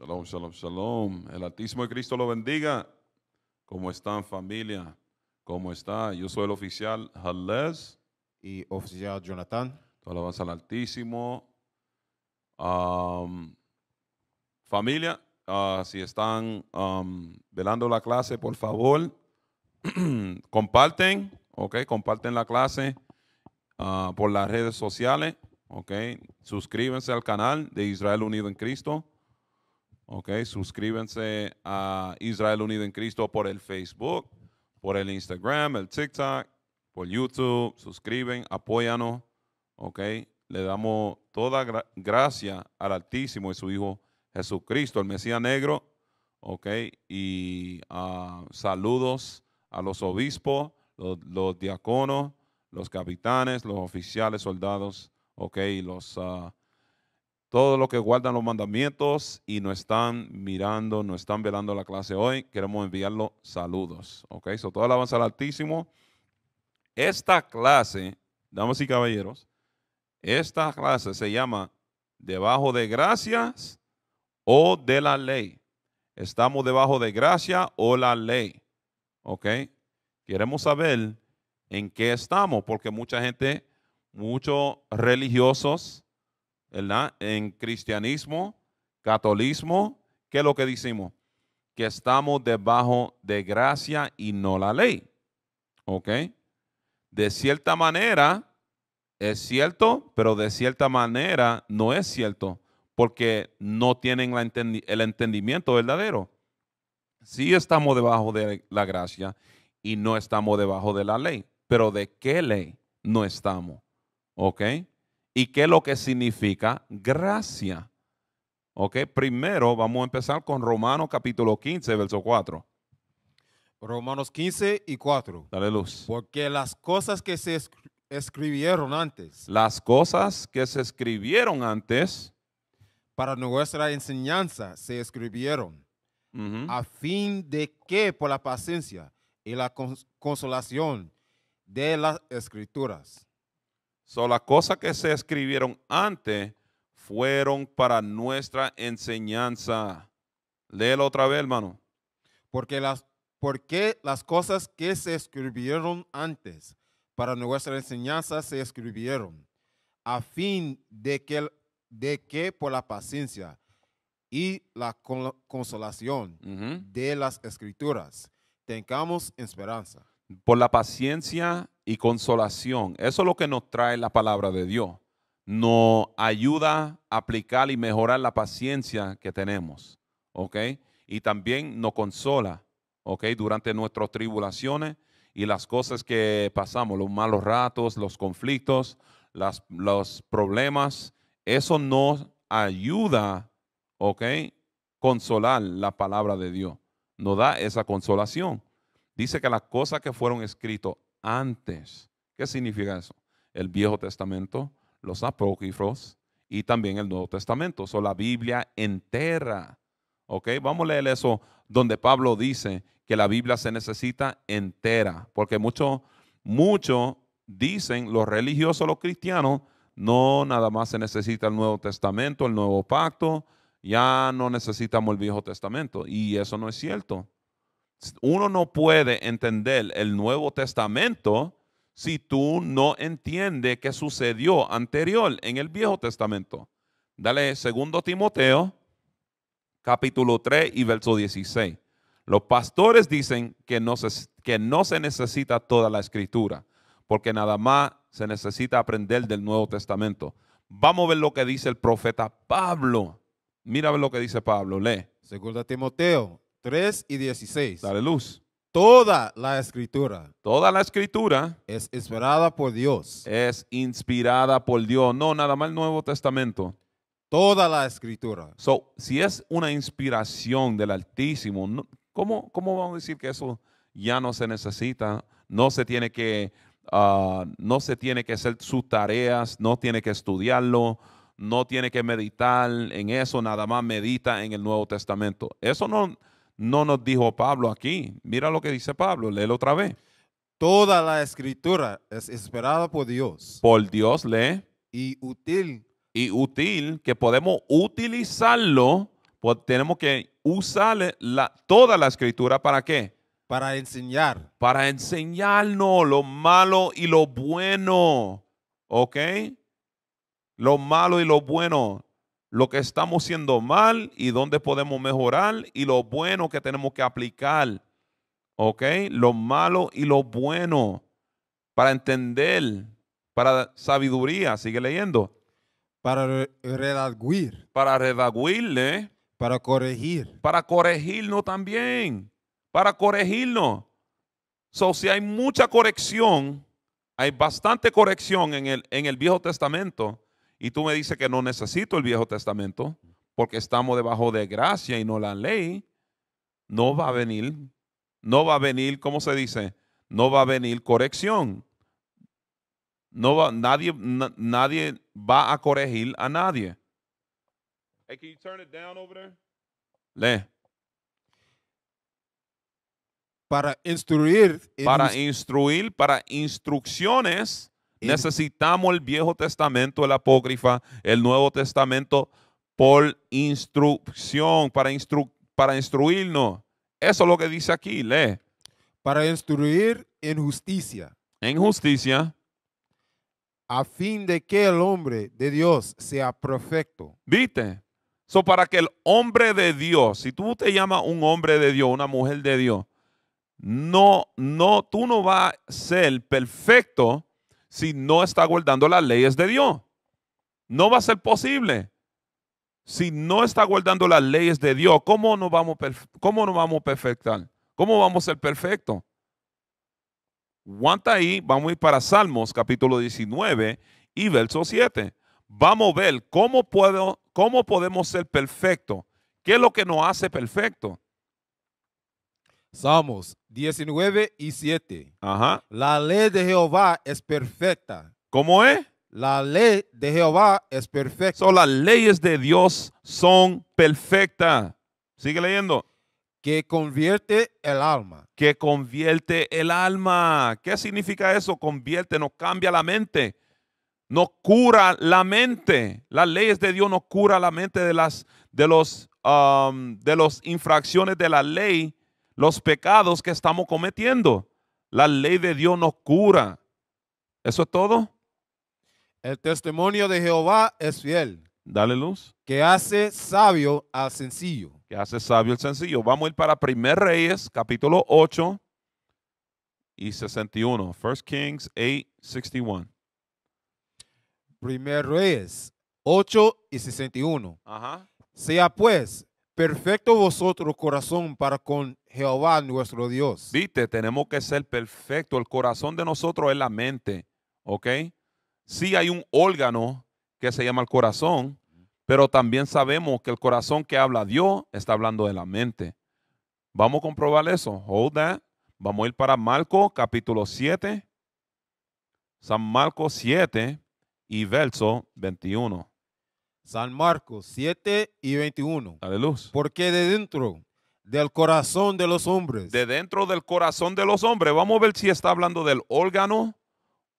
Shalom, shalom, shalom. El Altísimo de Cristo lo bendiga. ¿Cómo están familia? ¿Cómo está? Yo soy el oficial Hales. Y oficial Jonathan. Toda al Altísimo. familia, ah, si están velando la clase, por favor, comparten, ok, comparten la clase ah, por las redes sociales, ok. Suscríbanse al canal de Israel Unido en Cristo. Ok, suscríbanse a Israel Unido en Cristo por el Facebook, por el Instagram, el TikTok, por YouTube. Suscriben, apóyanos. Ok, le damos toda gracia al Altísimo y su Hijo Jesucristo, el Mesías Negro. Ok, y ah, saludos a los obispos, los, diaconos, los capitanes, los oficiales, soldados. Ok, los. Ah, todos los que guardan los mandamientos y no están mirando, no están velando la clase hoy, queremos los saludos. Ok, so todo la alabanza al Altísimo. Esta clase, damas y caballeros, esta clase se llama debajo de gracias o de la ley. Estamos debajo de gracia o la ley. ¿Ok? Queremos saber en qué estamos, porque mucha gente, muchos religiosos ¿verdad? En cristianismo, catolismo, ¿qué es lo que decimos? Que estamos debajo de gracia y no la ley. ¿Ok? De cierta manera, es cierto, pero de cierta manera no es cierto, porque no tienen el entendimiento verdadero. Sí estamos debajo de la gracia y no estamos debajo de la ley, pero ¿de qué ley no estamos? ¿Ok? y qué es lo que significa gracia. Ok, primero vamos a empezar con Romanos capítulo 15, verso 4. Romanos 15 y 4. Dale luz. Porque las cosas que se escribieron antes. Las cosas que se escribieron antes. Para nuestra enseñanza se escribieron. A fin de que por la paciencia y la consolación de las escrituras So, las cosas que se escribieron antes fueron para nuestra enseñanza. Léelo otra vez, hermano. Porque las, porque las cosas que se escribieron antes para nuestra enseñanza se escribieron, a fin de que, de que por la paciencia y la consolación de las escrituras tengamos esperanza. Por la paciencia y consolación. Eso es lo que nos trae la palabra de Dios. Nos ayuda a aplicar y mejorar la paciencia que tenemos, ¿ok? Y también nos consola, ¿ok? Durante nuestras tribulaciones y las cosas que pasamos, los malos ratos, los conflictos, los problemas, eso nos ayuda, ¿ok? Consolar la palabra de Dios. Nos da esa consolación. Dice que las cosas que fueron escritas antes. ¿Qué significa eso? El Viejo Testamento, los apócrifos y también el Nuevo Testamento, o so, la Biblia entera. ¿Ok? Vamos a leer eso donde Pablo dice que la Biblia se necesita entera, porque muchos mucho dicen los religiosos, los cristianos, no, nada más se necesita el Nuevo Testamento, el Nuevo Pacto, ya no necesitamos el Viejo Testamento. Y eso no es cierto uno no puede entender el Nuevo Testamento si tú no entiendes qué sucedió anterior en el Viejo Testamento. Dale 2 Timoteo, capítulo 3 y verso 16. Los pastores dicen que no, se, que no se necesita toda la escritura, porque nada más se necesita aprender del Nuevo Testamento. Vamos a ver lo que dice el profeta Pablo. Mira lo que dice Pablo, lee. Segundo Timoteo 3 y 16. Dale luz. Toda la escritura. Toda la escritura. Es inspirada por Dios. Es inspirada por Dios. No, nada más el Nuevo Testamento. Toda la escritura. So, si es una inspiración del Altísimo, ¿cómo, vamos a decir que eso ya no se necesita? No se tiene que, ah, no se tiene que hacer sus tareas, no tiene que estudiarlo, no tiene que meditar en eso, nada más medita en el Nuevo Testamento. Eso no no nos dijo Pablo aquí. Mira lo que dice Pablo, léelo otra vez. Toda la escritura es esperada por Dios. Por Dios lee. Y útil. Y útil, que podemos utilizarlo, pues tenemos que usar la, toda la escritura para qué? Para enseñar. Para enseñarnos lo malo y lo bueno. ¿Ok? Lo malo y lo bueno lo que estamos haciendo mal y dónde podemos mejorar y lo bueno que tenemos que aplicar. ¿Ok? Lo malo y lo bueno para entender, para sabiduría. Sigue leyendo. Para redaguir. Para redaguirle. Para corregir. Para corregirnos también. Para corregirnos. So, si hay mucha corrección, hay bastante corrección en el, en el Viejo Testamento y tú me dices que no necesito el Viejo Testamento porque estamos debajo de gracia y no la ley. No va a venir, no va a venir, ¿cómo se dice? No va a venir corrección. No va, nadie, nadie va a corregir a nadie. le Para instruir. Para instruir, para instrucciones Necesitamos el Viejo Testamento, el Apócrifa, el Nuevo Testamento por instrucción, para, instruirnos. Eso es lo que dice aquí, lee. Para instruir en justicia. En justicia. A fin de que el hombre de Dios sea perfecto. ¿Viste? So, para que el hombre de Dios, si tú te llamas un hombre de Dios, una mujer de Dios, no, no, tú no vas a ser perfecto si no está guardando las leyes de Dios. No va a ser posible. Si no está guardando las leyes de Dios, ¿cómo nos vamos, cómo nos vamos a perfectar? ¿Cómo vamos a ser perfectos? Aguanta ahí, vamos a ir para Salmos capítulo 19 y verso 7. Vamos a ver cómo, puedo, cómo podemos ser perfectos. ¿Qué es lo que nos hace perfectos? Salmos 19 y 7. Ajá. La ley de Jehová es perfecta. ¿Cómo es? La ley de Jehová es perfecta. Son las leyes de Dios son perfectas. Sigue leyendo. Que convierte el alma. Que convierte el alma. ¿Qué significa eso? Convierte, nos cambia la mente. Nos cura la mente. Las leyes de Dios nos cura la mente de las de los um, de las infracciones de la ley los pecados que estamos cometiendo. La ley de Dios nos cura. ¿Eso es todo? El testimonio de Jehová es fiel. Dale luz. Que hace sabio al sencillo. Que hace sabio al sencillo. Vamos a ir para 1 Reyes, capítulo 8 y 61. 1 Kings 8, 61. 1 Reyes 8 y 61. Ajá. Sea pues perfecto vosotros corazón para con Jehová nuestro Dios. Viste, tenemos que ser perfecto. El corazón de nosotros es la mente, ¿ok? Sí hay un órgano que se llama el corazón, pero también sabemos que el corazón que habla Dios está hablando de la mente. Vamos a comprobar eso. Hold Vamos a ir para Marco capítulo 7, San Marcos 7 y verso 21. San Marcos 7 y 21. Aleluya. Porque de dentro del corazón de los hombres. De dentro del corazón de los hombres. Vamos a ver si está hablando del órgano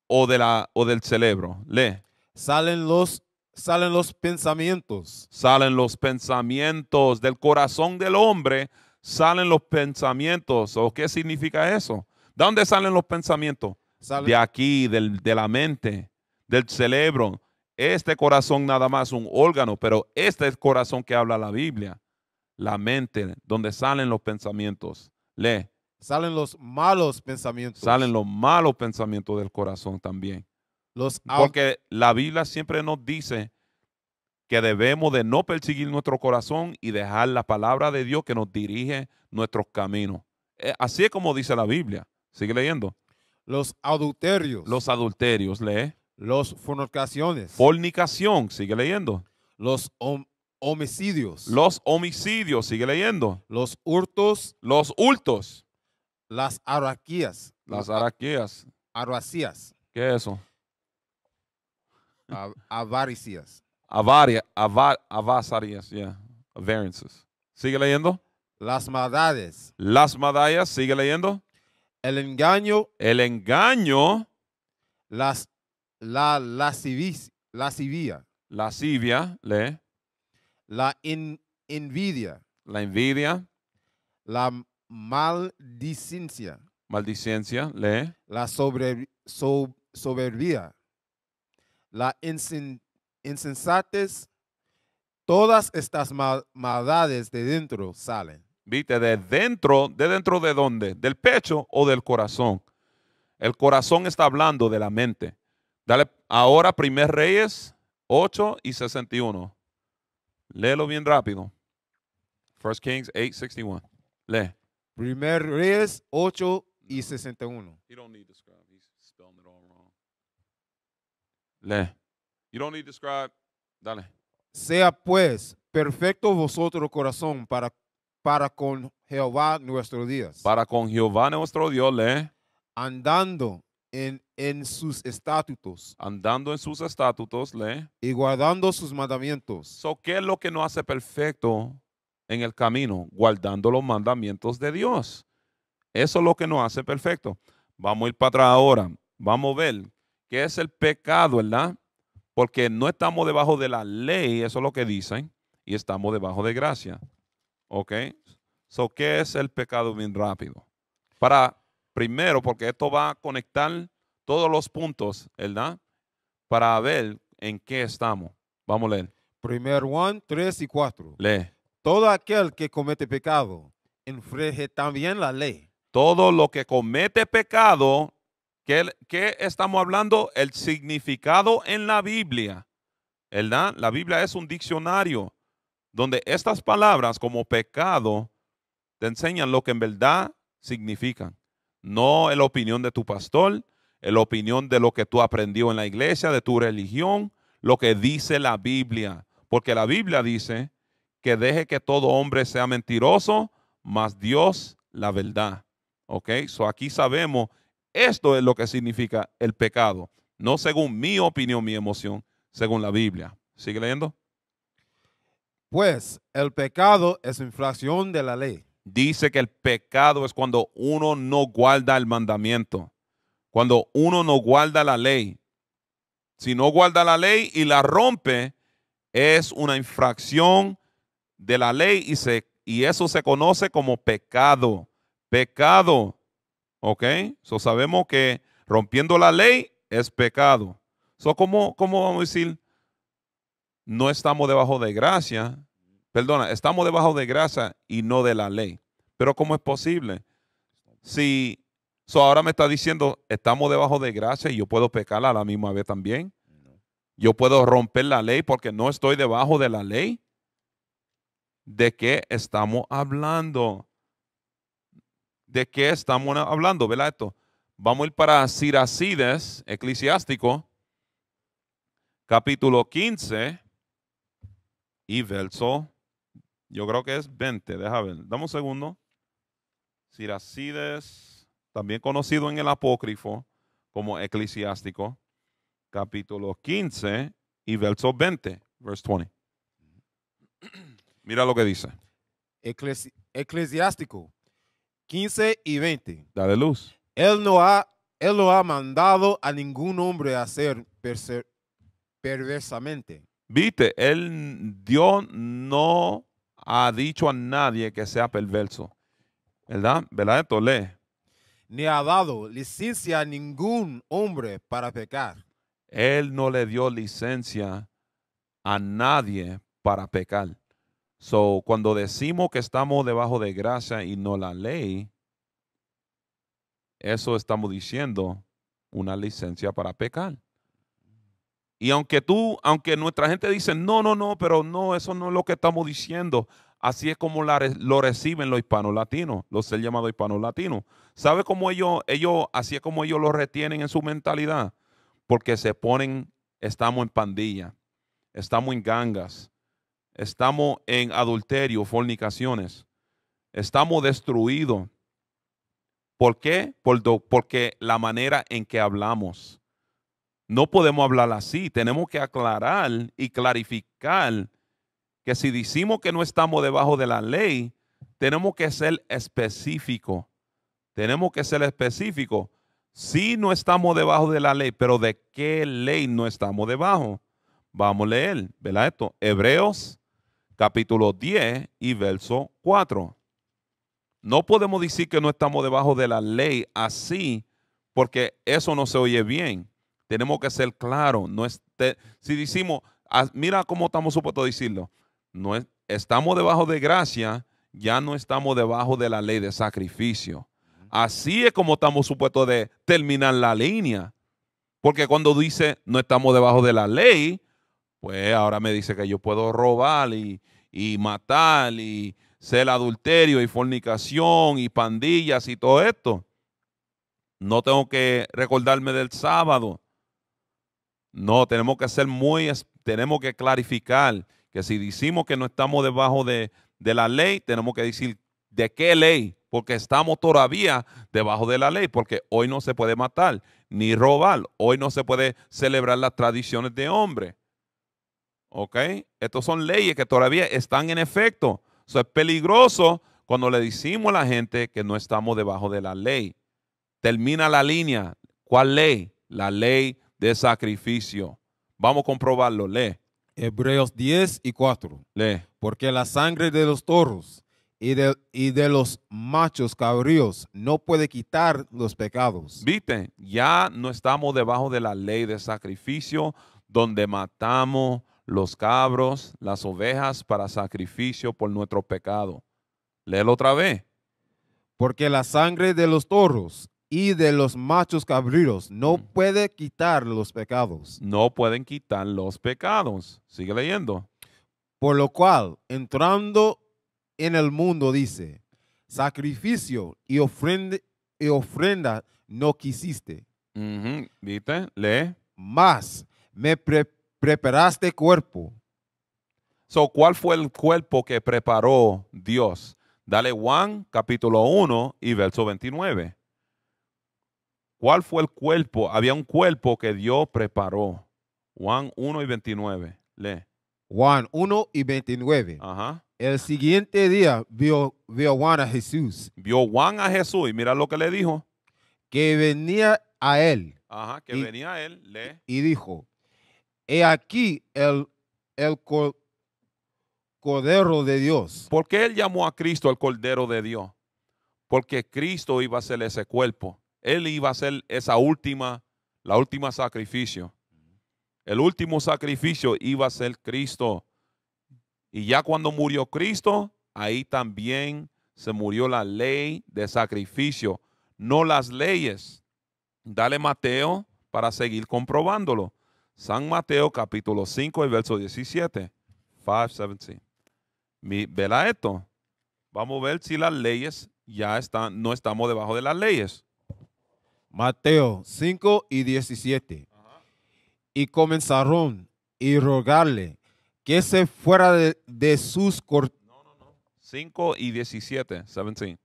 o, de la, o del cerebro. Lee. Salen los, salen los pensamientos. Salen los pensamientos. Del corazón del hombre salen los pensamientos. ¿O qué significa eso? ¿De dónde salen los pensamientos? De aquí, del, de la mente, del cerebro. Este corazón nada más un órgano, pero este es el corazón que habla la Biblia la mente, donde salen los pensamientos. Lee. Salen los malos pensamientos. Salen los malos pensamientos del corazón también. Los Porque la Biblia siempre nos dice que debemos de no perseguir nuestro corazón y dejar la palabra de Dios que nos dirige nuestros caminos. Eh, así es como dice la Biblia. Sigue leyendo. Los adulterios. Los adulterios, lee. Los fornicaciones. Fornicación, sigue leyendo. Los homicidios, los homicidios, sigue leyendo, los hurtos, los hurtos, las araquías. Las araquías. Araquías. ¿Qué es eso? A avaricias. Avaria, avar, avasarias, yeah. Sigue leyendo. Las madades. Las maldades, sigue leyendo. El engaño. El engaño. Las, la civia. Lascivia. Lascivia, lee la envidia, la envidia, la maldicencia, maldicencia, lee, la sobre, soberbia, la insensatez, todas estas maldades de dentro salen. ¿Viste? De dentro, ¿de dentro de dónde? ¿Del pecho o del corazón? El corazón está hablando de la mente. Dale ahora, primer Reyes 8 y 61. Léelo bien rápido. First Kings 8, 61. Lee. Primer Reyes 8 y 61. You don't need to You don't need to scribe. Dale. Sea pues perfecto vosotros corazón para, para con Jehová nuestro Dios. Para con Jehová nuestro Dios, le. Andando en en sus estatutos andando en sus estatutos, lee. y guardando sus mandamientos. So, ¿Qué es lo que nos hace perfecto en el camino? Guardando los mandamientos de Dios. Eso es lo que nos hace perfecto. Vamos a ir para atrás ahora. Vamos a ver qué es el pecado, ¿verdad? Porque no estamos debajo de la ley, eso es lo que dicen, y estamos debajo de gracia. ¿Ok? So, ¿qué es el pecado bien rápido? Para, primero, porque esto va a conectar todos los puntos, ¿verdad? Para ver en qué estamos. Vamos a leer. Primer Juan 3 y 4. Lee. Todo aquel que comete pecado infringe también la ley. Todo lo que comete pecado, ¿qué, ¿qué, estamos hablando? El significado en la Biblia, ¿verdad? La Biblia es un diccionario donde estas palabras como pecado te enseñan lo que en verdad significan. No la opinión de tu pastor, la opinión de lo que tú aprendió en la iglesia, de tu religión, lo que dice la Biblia. Porque la Biblia dice que deje que todo hombre sea mentiroso, más Dios la verdad. ¿Ok? So aquí sabemos, esto es lo que significa el pecado. No según mi opinión, mi emoción, según la Biblia. ¿Sigue leyendo? Pues el pecado es infracción de la ley. Dice que el pecado es cuando uno no guarda el mandamiento cuando uno no guarda la ley. Si no guarda la ley y la rompe, es una infracción de la ley y, se, y eso se conoce como pecado. Pecado. ¿Ok? So sabemos que rompiendo la ley es pecado. So, ¿cómo, ¿Cómo vamos a decir? No estamos debajo de gracia. Perdona, estamos debajo de gracia y no de la ley. Pero ¿cómo es posible? Si ahora me está diciendo, estamos debajo de gracia y yo puedo pecar a la misma vez también. Yo puedo romper la ley porque no estoy debajo de la ley. ¿De qué estamos hablando? ¿De qué estamos hablando? ¿Verdad esto? Vamos a ir para Siracides, eclesiástico, capítulo 15 y verso, yo creo que es 20, déjame ver, dame un segundo. Siracides también conocido en el apócrifo como eclesiástico, capítulo 15 y verso 20, Verso 20. Mira lo que dice. eclesiástico 15 y 20. Dale luz. Él no ha, él no ha mandado a ningún hombre a hacer perversamente. Viste, él, Dios no ha dicho a nadie que sea perverso. ¿Verdad? ¿Verdad? Esto lee ni ha dado licencia a ningún hombre para pecar. Él no le dio licencia a nadie para pecar. So, cuando decimos que estamos debajo de gracia y no la ley, eso estamos diciendo una licencia para pecar. Y aunque tú, aunque nuestra gente dice, no, no, no, pero no, eso no es lo que estamos diciendo. Así es como lo reciben los hispanos latinos, los ser llamados hispanos latinos. ¿Sabe cómo ellos, ellos, así es como ellos lo retienen en su mentalidad? Porque se ponen, estamos en pandilla, estamos en gangas, estamos en adulterio, fornicaciones, estamos destruidos. ¿Por qué? Por porque la manera en que hablamos. No podemos hablar así, tenemos que aclarar y clarificar que si decimos que no estamos debajo de la ley, tenemos que ser específicos tenemos que ser específicos. Si no estamos debajo de la ley, pero ¿de qué ley no estamos debajo? Vamos a leer, ¿verdad esto? Hebreos capítulo 10 y verso 4. No podemos decir que no estamos debajo de la ley así, porque eso no se oye bien. Tenemos que ser claros. No si decimos, ah, mira cómo estamos supuestos a decirlo, no estamos debajo de gracia, ya no estamos debajo de la ley de sacrificio. Así es como estamos supuestos de terminar la línea. Porque cuando dice no estamos debajo de la ley, pues ahora me dice que yo puedo robar y, matar y ser adulterio y fornicación y pandillas y todo esto. No tengo que recordarme del sábado. No, tenemos que ser muy, tenemos que clarificar que si decimos que no estamos debajo de, de la ley, tenemos que decir de qué ley porque estamos todavía debajo de la ley, porque hoy no se puede matar ni robar, hoy no se puede celebrar las tradiciones de hombre. ¿Ok? Estas son leyes que todavía están en efecto. Eso es peligroso cuando le decimos a la gente que no estamos debajo de la ley. Termina la línea. ¿Cuál ley? La ley de sacrificio. Vamos a comprobarlo. Lee. Hebreos 10 y 4. Lee. Porque la sangre de los toros y de, los machos cabríos no puede quitar los pecados. Viste, ya no estamos debajo de la ley de sacrificio donde matamos los cabros, las ovejas para sacrificio por nuestro pecado. Léelo otra vez. Porque la sangre de los toros y de los machos cabríos no mm. puede quitar los pecados. No pueden quitar los pecados. Sigue leyendo. Por lo cual, entrando en el mundo dice, sacrificio y ofrenda, no quisiste. ¿Viste? Lee. Más me preparaste cuerpo. So, ¿cuál fue el cuerpo que preparó Dios? Dale Juan capítulo 1 y verso 29. ¿Cuál fue el cuerpo? Había un cuerpo que Dios preparó. Juan 1 y 29. Lee. Juan 1 y 29. Ajá. El siguiente día vio, vio Juan a Jesús. Vio Juan a Jesús y mira lo que le dijo. Que venía a él. Ajá, que venía a él. Y dijo, he aquí el, el Cordero de Dios. ¿Por qué él llamó a Cristo el Cordero de Dios? Porque Cristo iba a ser ese cuerpo. Él iba a ser esa última, la última sacrificio. El último sacrificio iba a ser Cristo. Y ya cuando murió Cristo, ahí también se murió la ley de sacrificio, no las leyes. Dale Mateo para seguir comprobándolo. San Mateo capítulo 5 y verso 17. 517. Vela esto. Vamos a ver si las leyes ya están, no estamos debajo de las leyes. Mateo 5 y 17. Y comenzaron y rogarle que se fuera de, sus cortes. No, no, no. 5 y 17, 17.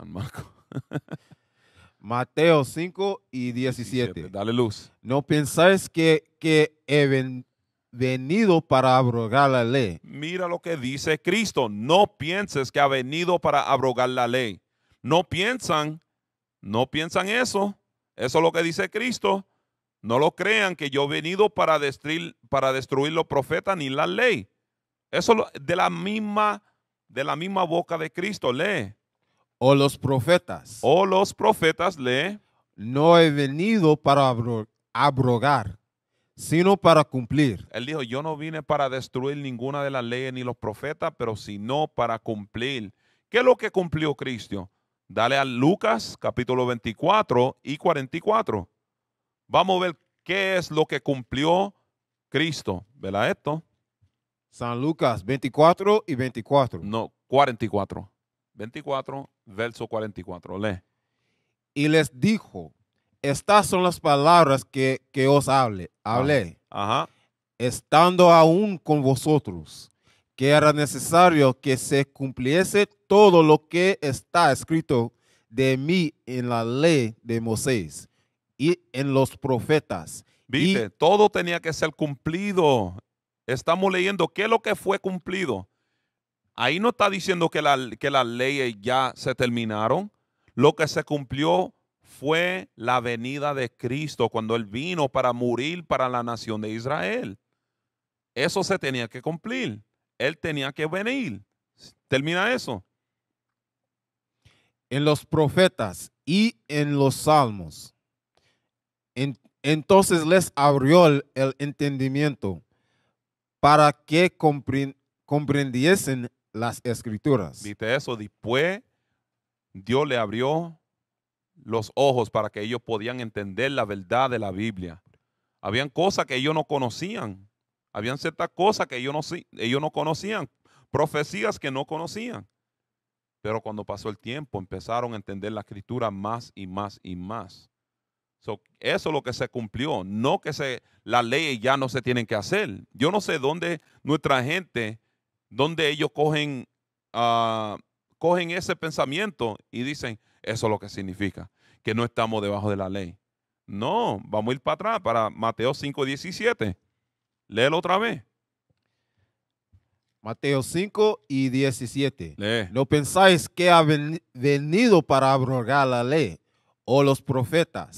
Mateo 5 y 17. Dale luz. No pensáis que, he venido para abrogar la ley. Mira lo que dice Cristo. No pienses que ha venido para abrogar la ley. No piensan, no piensan eso. Eso es lo que dice Cristo. No lo crean que yo he venido para destruir, para destruir los profetas ni la ley. Eso de la misma, de la misma boca de Cristo, lee. O los profetas. O los profetas, lee. No he venido para abrogar, sino para cumplir. Él dijo, yo no vine para destruir ninguna de las leyes ni los profetas, pero sino para cumplir. ¿Qué es lo que cumplió Cristo? Dale a Lucas capítulo 24 y 44. Vamos a ver qué es lo que cumplió Cristo. ¿Verdad esto? San Lucas 24 y 24. No, 44. 24, verso 44. Lee. Y les dijo, estas son las palabras que, os hable, hablé. Ah, ajá. Estando aún con vosotros, que era necesario que se cumpliese todo lo que está escrito de mí en la ley de Moisés y en los profetas. Viste, todo tenía que ser cumplido. Estamos leyendo qué es lo que fue cumplido. Ahí no está diciendo que, que las leyes ya se terminaron. Lo que se cumplió fue la venida de Cristo cuando Él vino para morir para la nación de Israel. Eso se tenía que cumplir. Él tenía que venir. Termina eso. En los profetas y en los salmos entonces les abrió el, entendimiento para que comprendiesen las escrituras. Viste eso, después Dios le abrió los ojos para que ellos podían entender la verdad de la Biblia. Habían cosas que ellos no conocían, habían ciertas cosas que ellos no, ellos no conocían, profecías que no conocían. Pero cuando pasó el tiempo empezaron a entender la escritura más y más y más eso es lo que se cumplió, no que se, las leyes ya no se tienen que hacer. Yo no sé dónde nuestra gente, dónde ellos cogen, ah, cogen ese pensamiento y dicen, eso es lo que significa, que no estamos debajo de la ley. No, vamos a ir para atrás, para Mateo 5, 17. Léelo otra vez. Mateo 5 y 17. No pensáis que ha venido para abrogar la ley o los profetas.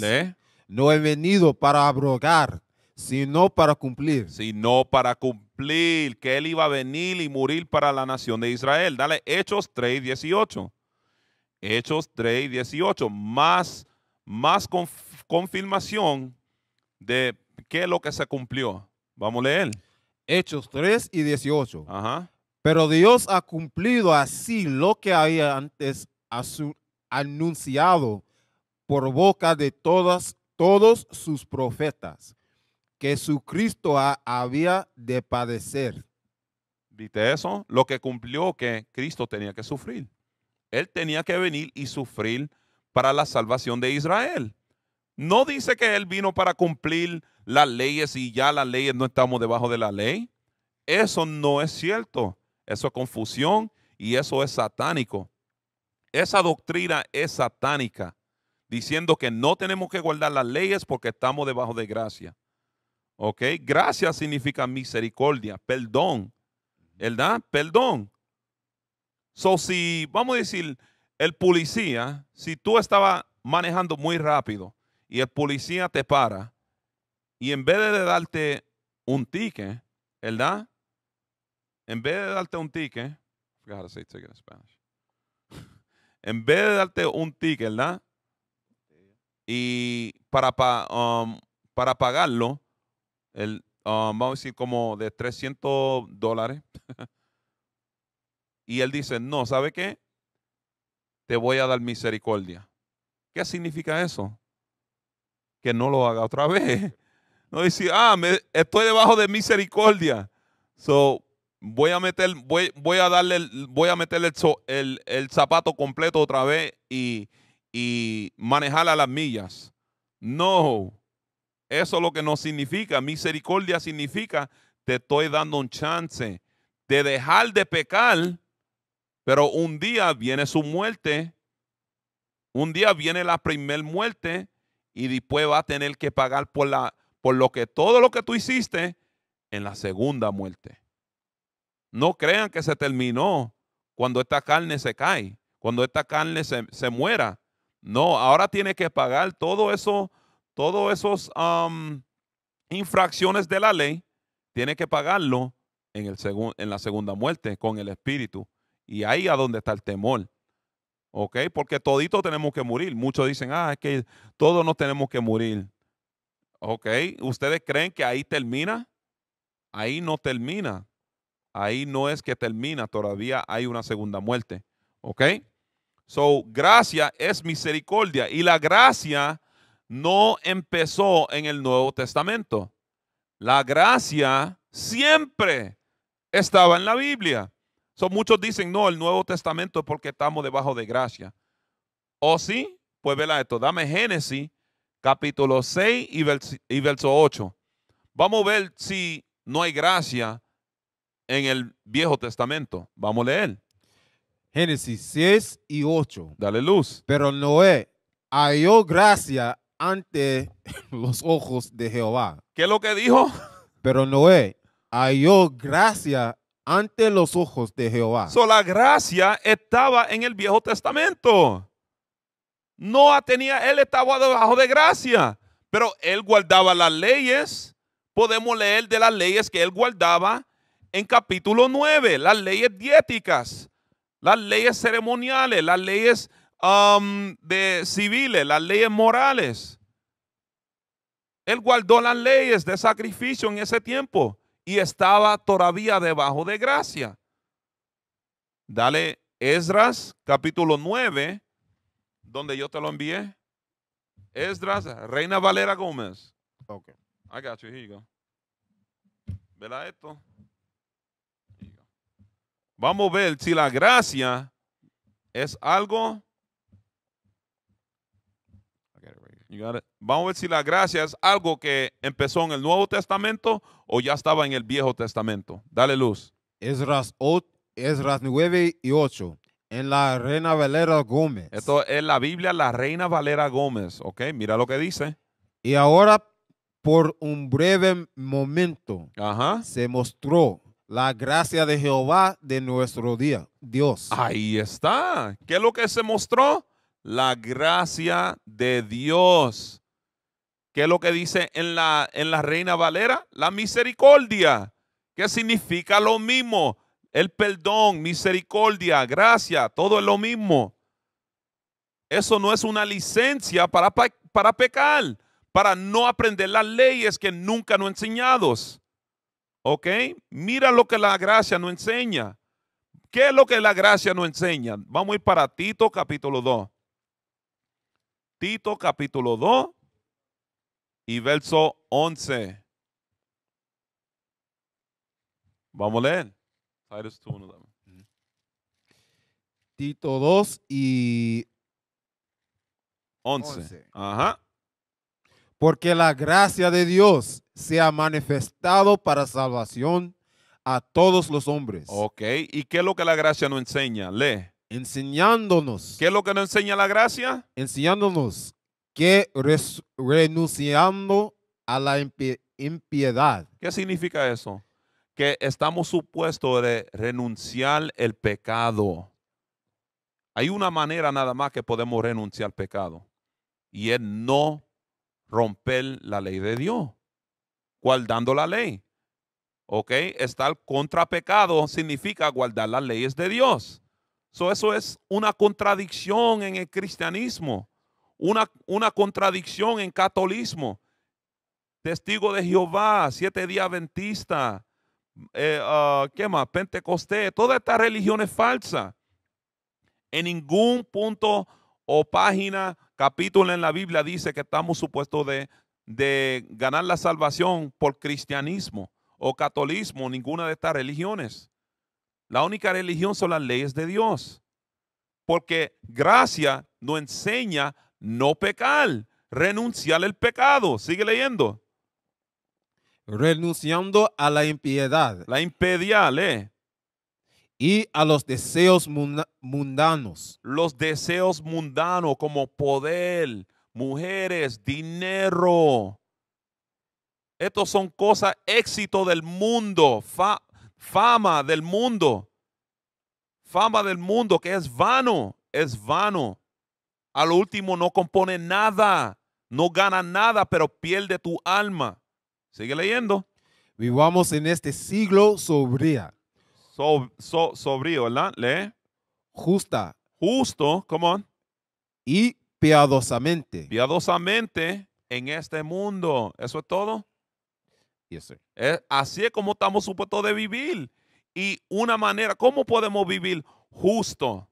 No he venido para abrogar, sino para cumplir. Sino para cumplir, que él iba a venir y morir para la nación de Israel. Dale Hechos 3, 18. Hechos 3, 18. Más, más confirmación de qué es lo que se cumplió. Vamos a leer. Hechos 3 y 18. Ajá. Pero Dios ha cumplido así lo que había antes anunciado por boca de todas, todos sus profetas que su Cristo había de padecer. ¿Viste eso? Lo que cumplió que Cristo tenía que sufrir. Él tenía que venir y sufrir para la salvación de Israel. No dice que Él vino para cumplir las leyes y ya las leyes no estamos debajo de la ley. Eso no es cierto. Eso es confusión y eso es satánico. Esa doctrina es satánica diciendo que no tenemos que guardar las leyes porque estamos debajo de gracia. ¿Ok? Gracia significa misericordia, perdón. ¿Verdad? Perdón. So, si, vamos a decir, el policía, si tú estabas manejando muy rápido y el policía te para y en vez de darte un ticket, ¿verdad? En vez de darte un ticket, en vez de darte un ticket, ¿verdad? Y para, pa, um, para pagarlo, el, um, vamos a decir como de 300 dólares. y él dice, no, ¿sabe qué? Te voy a dar misericordia. ¿Qué significa eso? Que no lo haga otra vez. No dice, ah, estoy debajo de misericordia. So, voy a meter, voy, voy a darle, voy a meterle el, el, el zapato completo otra vez y, y manejar a las millas. No, eso es lo que no significa. Misericordia significa te estoy dando un chance de dejar de pecar, pero un día viene su muerte, un día viene la primer muerte y después va a tener que pagar por, la, por lo que todo lo que tú hiciste en la segunda muerte. No crean que se terminó cuando esta carne se cae, cuando esta carne se muera. No, ahora tiene que pagar todo eso, todos esos infracciones de la ley, tiene que pagarlo en, el en la segunda muerte con el Espíritu. Y ahí a donde está el temor. ¿Ok? Porque todito tenemos que morir. Muchos dicen, ah, es que todos no tenemos que morir. ¿Ok? ¿Ustedes creen que ahí termina? Ahí no termina. Ahí no es que termina, todavía hay una segunda muerte. ¿Ok? So, gracia es misericordia. Y la gracia no empezó en el Nuevo Testamento. La gracia siempre estaba en la Biblia. So, muchos dicen, no, el Nuevo Testamento es porque estamos debajo de gracia. ¿O sí? Pues vela esto. Dame Génesis capítulo 6 y, y verso 8. Vamos a ver si no hay gracia en el Viejo Testamento. Vamos a leer. Génesis 6 y 8. Dale luz. Pero Noé halló gracia ante los ojos de Jehová. ¿Qué es lo que dijo? Pero Noé halló gracia ante los ojos de Jehová. So, la gracia estaba en el Viejo Testamento. No tenía, él estaba debajo de gracia, pero él guardaba las leyes. Podemos leer de las leyes que él guardaba en capítulo 9, las leyes diéticas las leyes ceremoniales, las leyes um, de civiles, las leyes morales. Él guardó las leyes de sacrificio en ese tiempo y estaba todavía debajo de gracia. Dale Esdras capítulo 9, donde yo te lo envié. Esdras, Reina Valera Gómez. Ok. I got you, here ¿Verdad esto? Vamos a ver si la gracia es algo. Vamos a ver si la gracia es algo que empezó en el Nuevo Testamento o ya estaba en el Viejo Testamento. Dale luz. Esras, 8, Esras 9 y 8. En la Reina Valera Gómez. Esto es la Biblia, la Reina Valera Gómez. Ok, mira lo que dice. Y ahora, por un breve momento, se mostró la gracia de Jehová de nuestro día, Dios. Ahí está. ¿Qué es lo que se mostró? La gracia de Dios. ¿Qué es lo que dice en la, en la Reina Valera? La misericordia. ¿Qué significa lo mismo? El perdón, misericordia, gracia, todo es lo mismo. Eso no es una licencia para, para pecar, para no aprender las leyes que nunca no enseñados. ¿Ok? Mira lo que la gracia nos enseña. ¿Qué es lo que la gracia nos enseña? Vamos a ir para Tito capítulo 2. Tito capítulo 2 y verso 11. Vamos a leer. Tito 2 y 11. Ajá. Porque la gracia de Dios sea manifestado para salvación a todos los hombres. Ok, ¿y qué es lo que la gracia nos enseña? Lee. Enseñándonos. ¿Qué es lo que nos enseña la gracia? Enseñándonos que renunciando a la impiedad. ¿Qué significa eso? Que estamos supuestos de renunciar el pecado. Hay una manera nada más que podemos renunciar al pecado y es no romper la ley de Dios guardando la ley. ¿Ok? Estar contra pecado significa guardar las leyes de Dios. eso es una contradicción en el cristianismo, una, una contradicción en catolismo. Testigo de Jehová, siete días adventista, eh, ah, ¿qué más? Pentecostés, esta religión religiones falsa. En ningún punto o página, capítulo en la Biblia dice que estamos supuestos de de ganar la salvación por cristianismo o catolismo, ninguna de estas religiones. La única religión son las leyes de Dios. Porque gracia nos enseña no pecar, renunciar al pecado. Sigue leyendo. Renunciando a la impiedad. La impedial, ¿eh? Y a los deseos mundanos. Los deseos mundanos como poder, mujeres, dinero. Estos son cosas, éxito del mundo, fama del mundo, fama del mundo que es vano, es vano. Al último no compone nada, no gana nada, pero pierde tu alma. Sigue leyendo. Vivamos en este siglo sobria. sobrío sobrio, ¿verdad? Lee. Justa. Justo, come on. Y piadosamente. Piadosamente en este mundo. ¿Eso es todo? Y Es, así es como estamos supuestos de vivir. Y una manera, ¿cómo podemos vivir justo?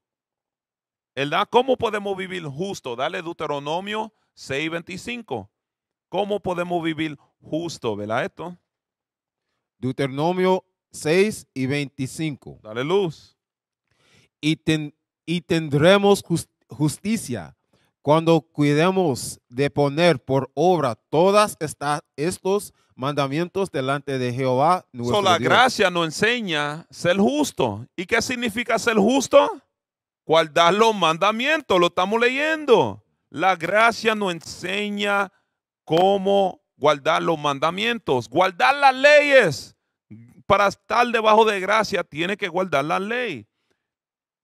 ¿Verdad? ¿Cómo podemos vivir justo? Dale Deuteronomio 6:25. ¿Cómo podemos vivir justo? ¿Verdad esto? Deuteronomio 6 y 25. Dale luz. Y, y tendremos justicia cuando cuidemos de poner por obra todas estos mandamientos delante de Jehová. la gracia nos enseña ser justo. ¿Y qué significa ser justo? Guardar los mandamientos, lo estamos leyendo. La gracia nos enseña cómo guardar los mandamientos, guardar las leyes. Para estar debajo de gracia tiene que guardar la ley.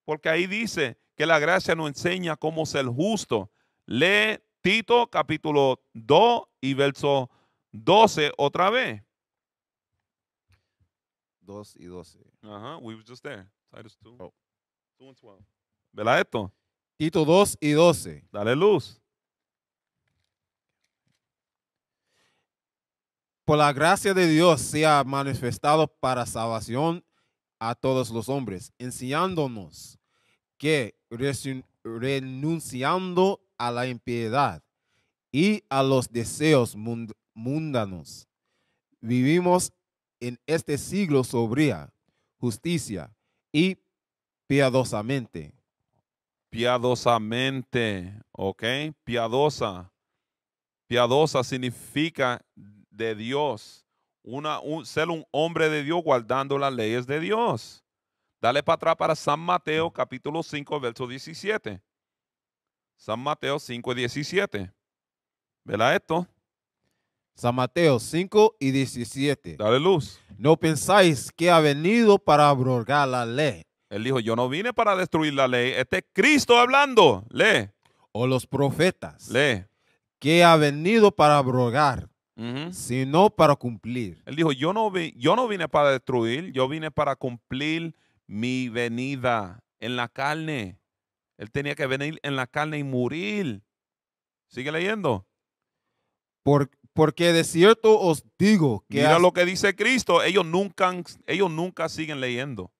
Porque ahí dice, que la gracia nos enseña cómo ser justo. Lee Tito capítulo 2 y verso 12 otra vez. 2 y 12. Ajá, we were just there. Titus 2. 2 and 12. ¿Verdad esto? Tito 2 y 12. Dale luz. Por la gracia de Dios se ha manifestado para salvación a todos los hombres, enseñándonos que renunciando a la impiedad y a los deseos mundanos. Vivimos en este siglo sobria, justicia y piadosamente. Piadosamente, ¿ok? Piadosa. Piadosa significa de Dios. Una, ser un hombre de Dios guardando las leyes de Dios. Dale para atrás para San Mateo capítulo 5, verso 17. San Mateo 5, 17. esto? San Mateo 5 y 17. Dale luz. No pensáis que ha venido para abrogar la ley. Él dijo, yo no vine para destruir la ley. Este es Cristo hablando. Lee. O los profetas. Lee. Que ha venido para abrogar, sino para cumplir. Él dijo, yo no, vi, yo no vine para destruir, yo vine para cumplir mi venida en la carne. Él tenía que venir en la carne y morir. Sigue leyendo. porque de cierto os digo que... Mira lo que dice Cristo. Ellos nunca, ellos nunca siguen leyendo.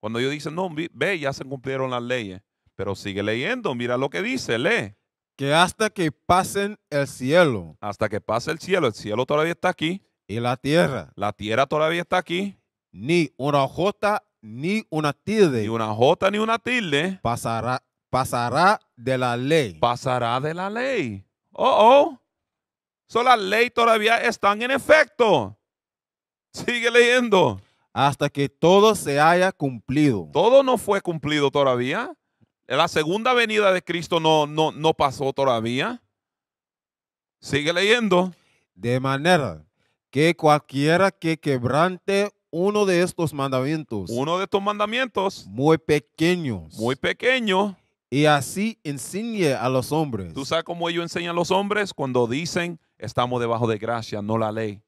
Cuando ellos dicen, no, ve, ya se cumplieron las leyes. Pero sigue leyendo. Mira lo que dice. Lee. Que hasta que pasen el cielo. Hasta que pase el cielo. El cielo todavía está aquí. Y la tierra. La tierra todavía está aquí. Ni una jota ni una tilde. Ni una jota, ni una tilde. Pasará, pasará de la ley. Pasará de la ley. Oh, oh. So, la ley todavía están en efecto. Sigue leyendo. Hasta que todo se haya cumplido. Todo no fue cumplido todavía. La segunda venida de Cristo no, no, no pasó todavía. Sigue leyendo. De manera que cualquiera que quebrante uno de estos mandamientos. Uno de estos mandamientos. Muy pequeños. Muy pequeño. Y así enseñe a los hombres. ¿Tú sabes cómo ellos enseñan a los hombres? Cuando dicen, estamos debajo de gracia, no la ley.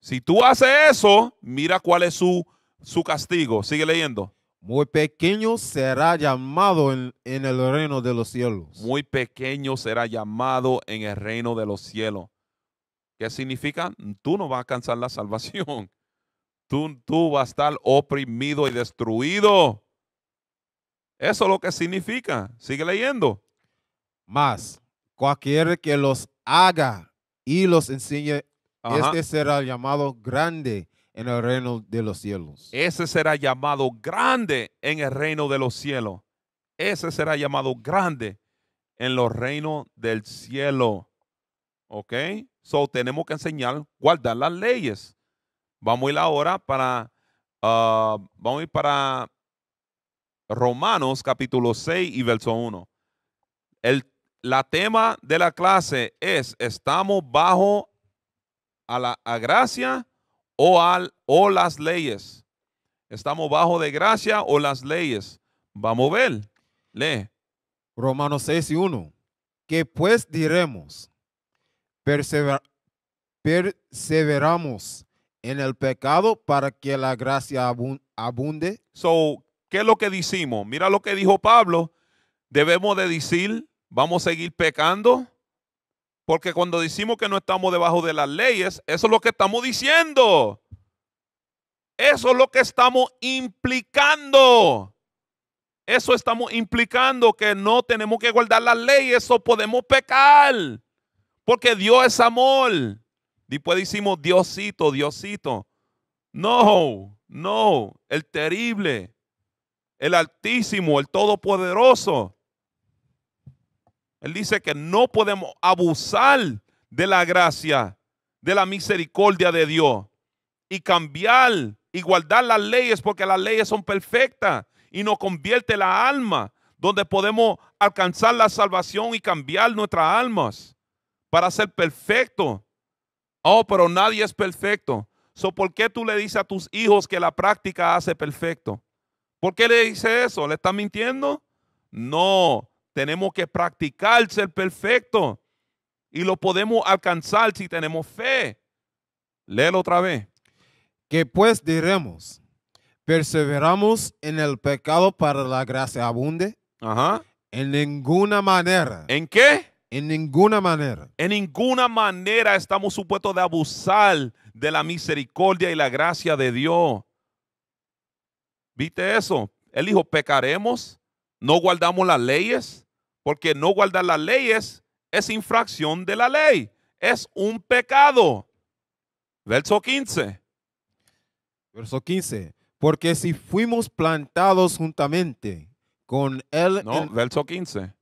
Si tú haces eso, mira cuál es su, su castigo. Sigue leyendo. Muy pequeño será llamado en, en, el reino de los cielos. Muy pequeño será llamado en el reino de los cielos. ¿Qué significa? Tú no vas a alcanzar la salvación tú, vas a estar oprimido y destruido. Eso es lo que significa. Sigue leyendo. Más, cualquiera que los haga y los enseñe, este será llamado grande en el reino de los cielos. Ese será llamado grande en el reino de los cielos. Ese será llamado grande en los reinos del cielo. ¿Ok? So tenemos que enseñar, guardar las leyes. Vamos a ir ahora para, ah, vamos ir para Romanos capítulo 6 y verso 1. El la tema de la clase es, ¿estamos bajo a la gracia o, al, o las leyes? ¿Estamos bajo de gracia o las leyes? Vamos a ver. Lee. Romanos 6 y 1. Que pues diremos, perseveramos en el pecado para que la gracia abunde. So, ¿qué es lo que decimos? Mira lo que dijo Pablo. Debemos de decir, vamos a seguir pecando, porque cuando decimos que no estamos debajo de las leyes, eso es lo que estamos diciendo. Eso es lo que estamos implicando. Eso estamos implicando que no tenemos que guardar las leyes o podemos pecar. Porque Dios es amor. Después decimos Diosito, Diosito. No, no, el terrible, el altísimo, el todopoderoso. Él dice que no podemos abusar de la gracia, de la misericordia de Dios y cambiar y guardar las leyes porque las leyes son perfectas y nos convierte la alma donde podemos alcanzar la salvación y cambiar nuestras almas para ser perfectos Oh, pero nadie es perfecto. So, ¿Por qué tú le dices a tus hijos que la práctica hace perfecto? ¿Por qué le dices eso? ¿Le estás mintiendo? No, tenemos que practicar ser perfecto. Y lo podemos alcanzar si tenemos fe. Léelo otra vez. Que pues diremos, perseveramos en el pecado para la gracia abunde. Ajá. En ninguna manera. ¿En qué? En ninguna manera. En ninguna manera estamos supuestos de abusar de la misericordia y la gracia de Dios. ¿Viste eso? Él dijo, pecaremos, no guardamos las leyes, porque no guardar las leyes es infracción de la ley, es un pecado. Verso 15. Verso 15. Porque si fuimos plantados juntamente con Él. No, verso 15.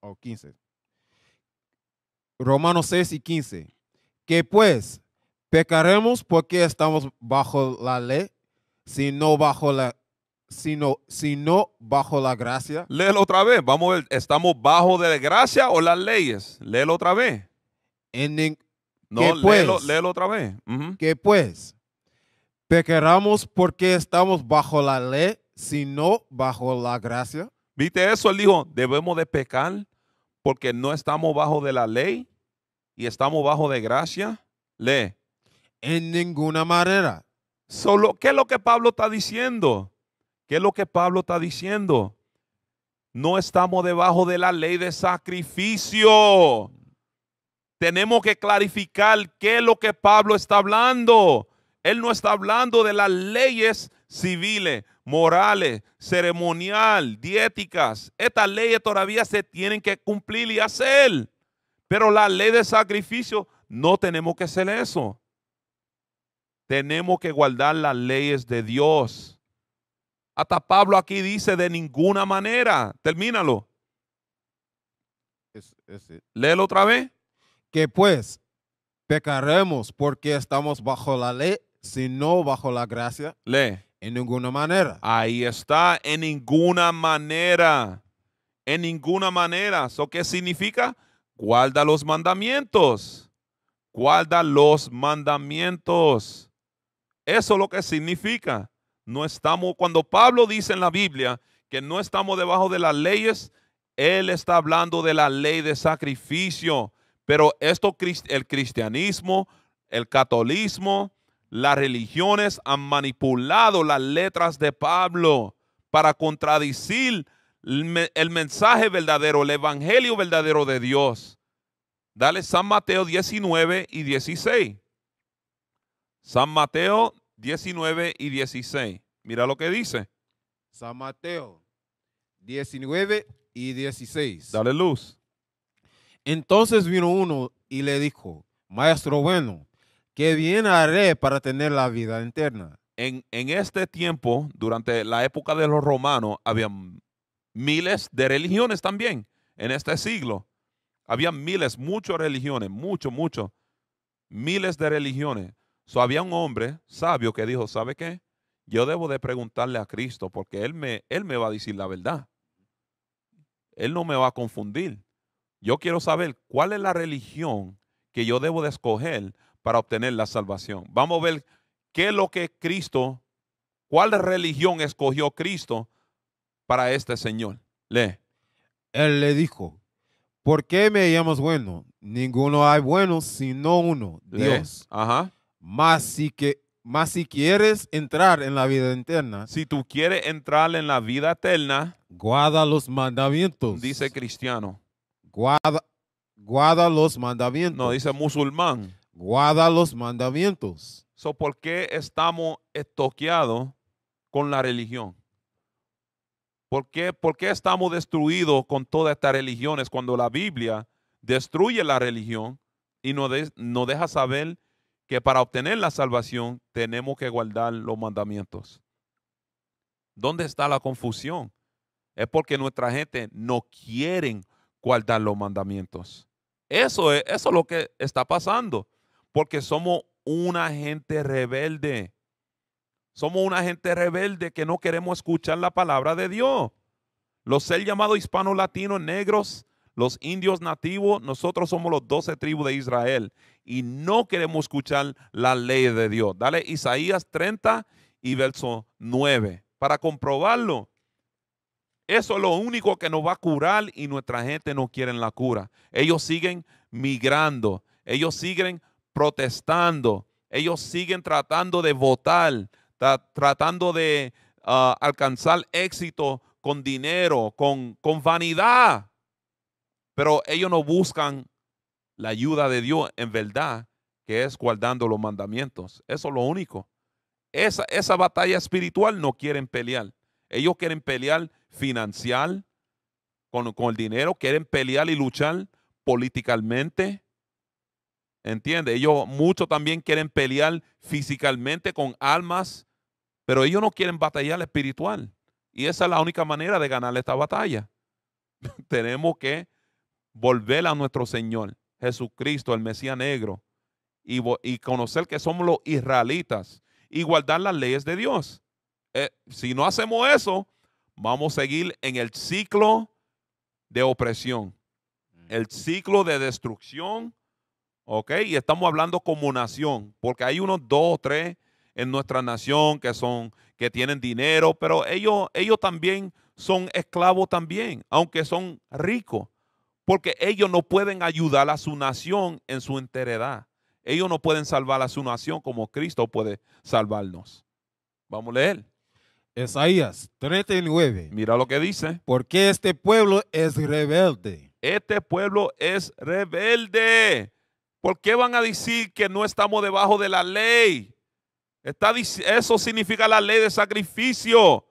O 15. Romanos 6 y 15. Que pues, pecaremos porque estamos bajo la ley, sino bajo la, sino, sino bajo la gracia. Léelo otra vez, vamos a ver, ¿estamos bajo de la gracia o las leyes? Léelo otra vez. En, no, que pues, léelo, otra vez. Que pues, pecaremos porque estamos bajo la ley, sino bajo la gracia. ¿Viste eso? Él dijo, debemos de pecar porque no estamos bajo de la ley, y estamos bajo de gracia? Lee. En ninguna manera. Solo, ¿Qué es lo que Pablo está diciendo? ¿Qué es lo que Pablo está diciendo? No estamos debajo de la ley de sacrificio. Tenemos que clarificar qué es lo que Pablo está hablando. Él no está hablando de las leyes civiles, morales, ceremonial, diéticas. Estas leyes todavía se tienen que cumplir y hacer. Pero la ley de sacrificio, no tenemos que hacer eso. Tenemos que guardar las leyes de Dios. Hasta Pablo aquí dice de ninguna manera. Termínalo. Es, Léelo otra vez. Que pues pecaremos porque estamos bajo la ley, sino bajo la gracia. Lee. En ninguna manera. Ahí está, en ninguna manera. En ninguna manera. ¿So qué significa? guarda los mandamientos, guarda los mandamientos. Eso es lo que significa. No estamos, cuando Pablo dice en la Biblia que no estamos debajo de las leyes, él está hablando de la ley de sacrificio. Pero esto, el cristianismo, el catolismo, las religiones han manipulado las letras de Pablo para contradicir el mensaje verdadero, el evangelio verdadero de Dios. Dale San Mateo 19 y 16. San Mateo 19 y 16. Mira lo que dice. San Mateo 19 y 16. Dale luz. Entonces vino uno y le dijo, Maestro bueno, ¿qué bien haré para tener la vida eterna? En, este tiempo, durante la época de los romanos, habían miles de religiones también en este siglo. Había miles, muchas religiones, mucho, mucho, miles de religiones. había un hombre sabio que dijo, ¿sabe qué? Yo debo de preguntarle a Cristo porque él me, él me va a decir la verdad. Él no me va a confundir. Yo quiero saber cuál es la religión que yo debo de escoger para obtener la salvación. Vamos a ver qué es lo que Cristo, cuál religión escogió Cristo para este señor. Lee. Él le dijo, ¿por qué me llamas bueno? Ninguno hay bueno sino uno, Dios. Ajá. Más si que más si quieres entrar en la vida eterna. Si tú quieres entrar en la vida eterna. Guarda los mandamientos. Dice cristiano. Guarda, guarda los mandamientos. No, dice musulmán. Guarda los mandamientos. So, porque estamos estoqueados con la religión? ¿Por qué, estamos destruidos con todas estas religiones cuando la Biblia destruye la religión y nos, deja saber que para obtener la salvación tenemos que guardar los mandamientos? ¿Dónde está la confusión? Es porque nuestra gente no quiere guardar los mandamientos. Eso es, eso es lo que está pasando, porque somos una gente rebelde. Somos una gente rebelde que no queremos escuchar la palabra de Dios. Los ser llamados hispanos, latinos, negros, los indios nativos, nosotros somos los doce tribus de Israel y no queremos escuchar la ley de Dios. Dale Isaías 30 y verso 9 para comprobarlo. Eso es lo único que nos va a curar y nuestra gente no quiere la cura. Ellos siguen migrando, ellos siguen protestando, ellos siguen tratando de votar, está tratando de ah, alcanzar éxito con dinero, con, con vanidad. Pero ellos no buscan la ayuda de Dios en verdad, que es guardando los mandamientos. Eso es lo único. Esa, esa batalla espiritual no quieren pelear. Ellos quieren pelear financiar, con, con el dinero, quieren pelear y luchar políticamente. ¿Entiende? Ellos muchos también quieren pelear físicamente con almas pero ellos no quieren batallar espiritual. Y esa es la única manera de ganar esta batalla. Tenemos que volver a nuestro Señor, Jesucristo, el Mesías negro, y, conocer que somos los israelitas y guardar las leyes de Dios. Eh, si no hacemos eso, vamos a seguir en el ciclo de opresión, el ciclo de destrucción, ¿ok? Y estamos hablando como nación, porque hay unos dos, o tres en nuestra nación, que son, que tienen dinero, pero ellos, ellos también son esclavos también, aunque son ricos, porque ellos no pueden ayudar a su nación en su enteredad. Ellos no pueden salvar a su nación como Cristo puede salvarnos. Vamos a leer. Isaías 39. Mira lo que dice. Porque este pueblo es rebelde. Este pueblo es rebelde. porque van a decir que no estamos debajo de la ley? eso significa la ley de sacrificio.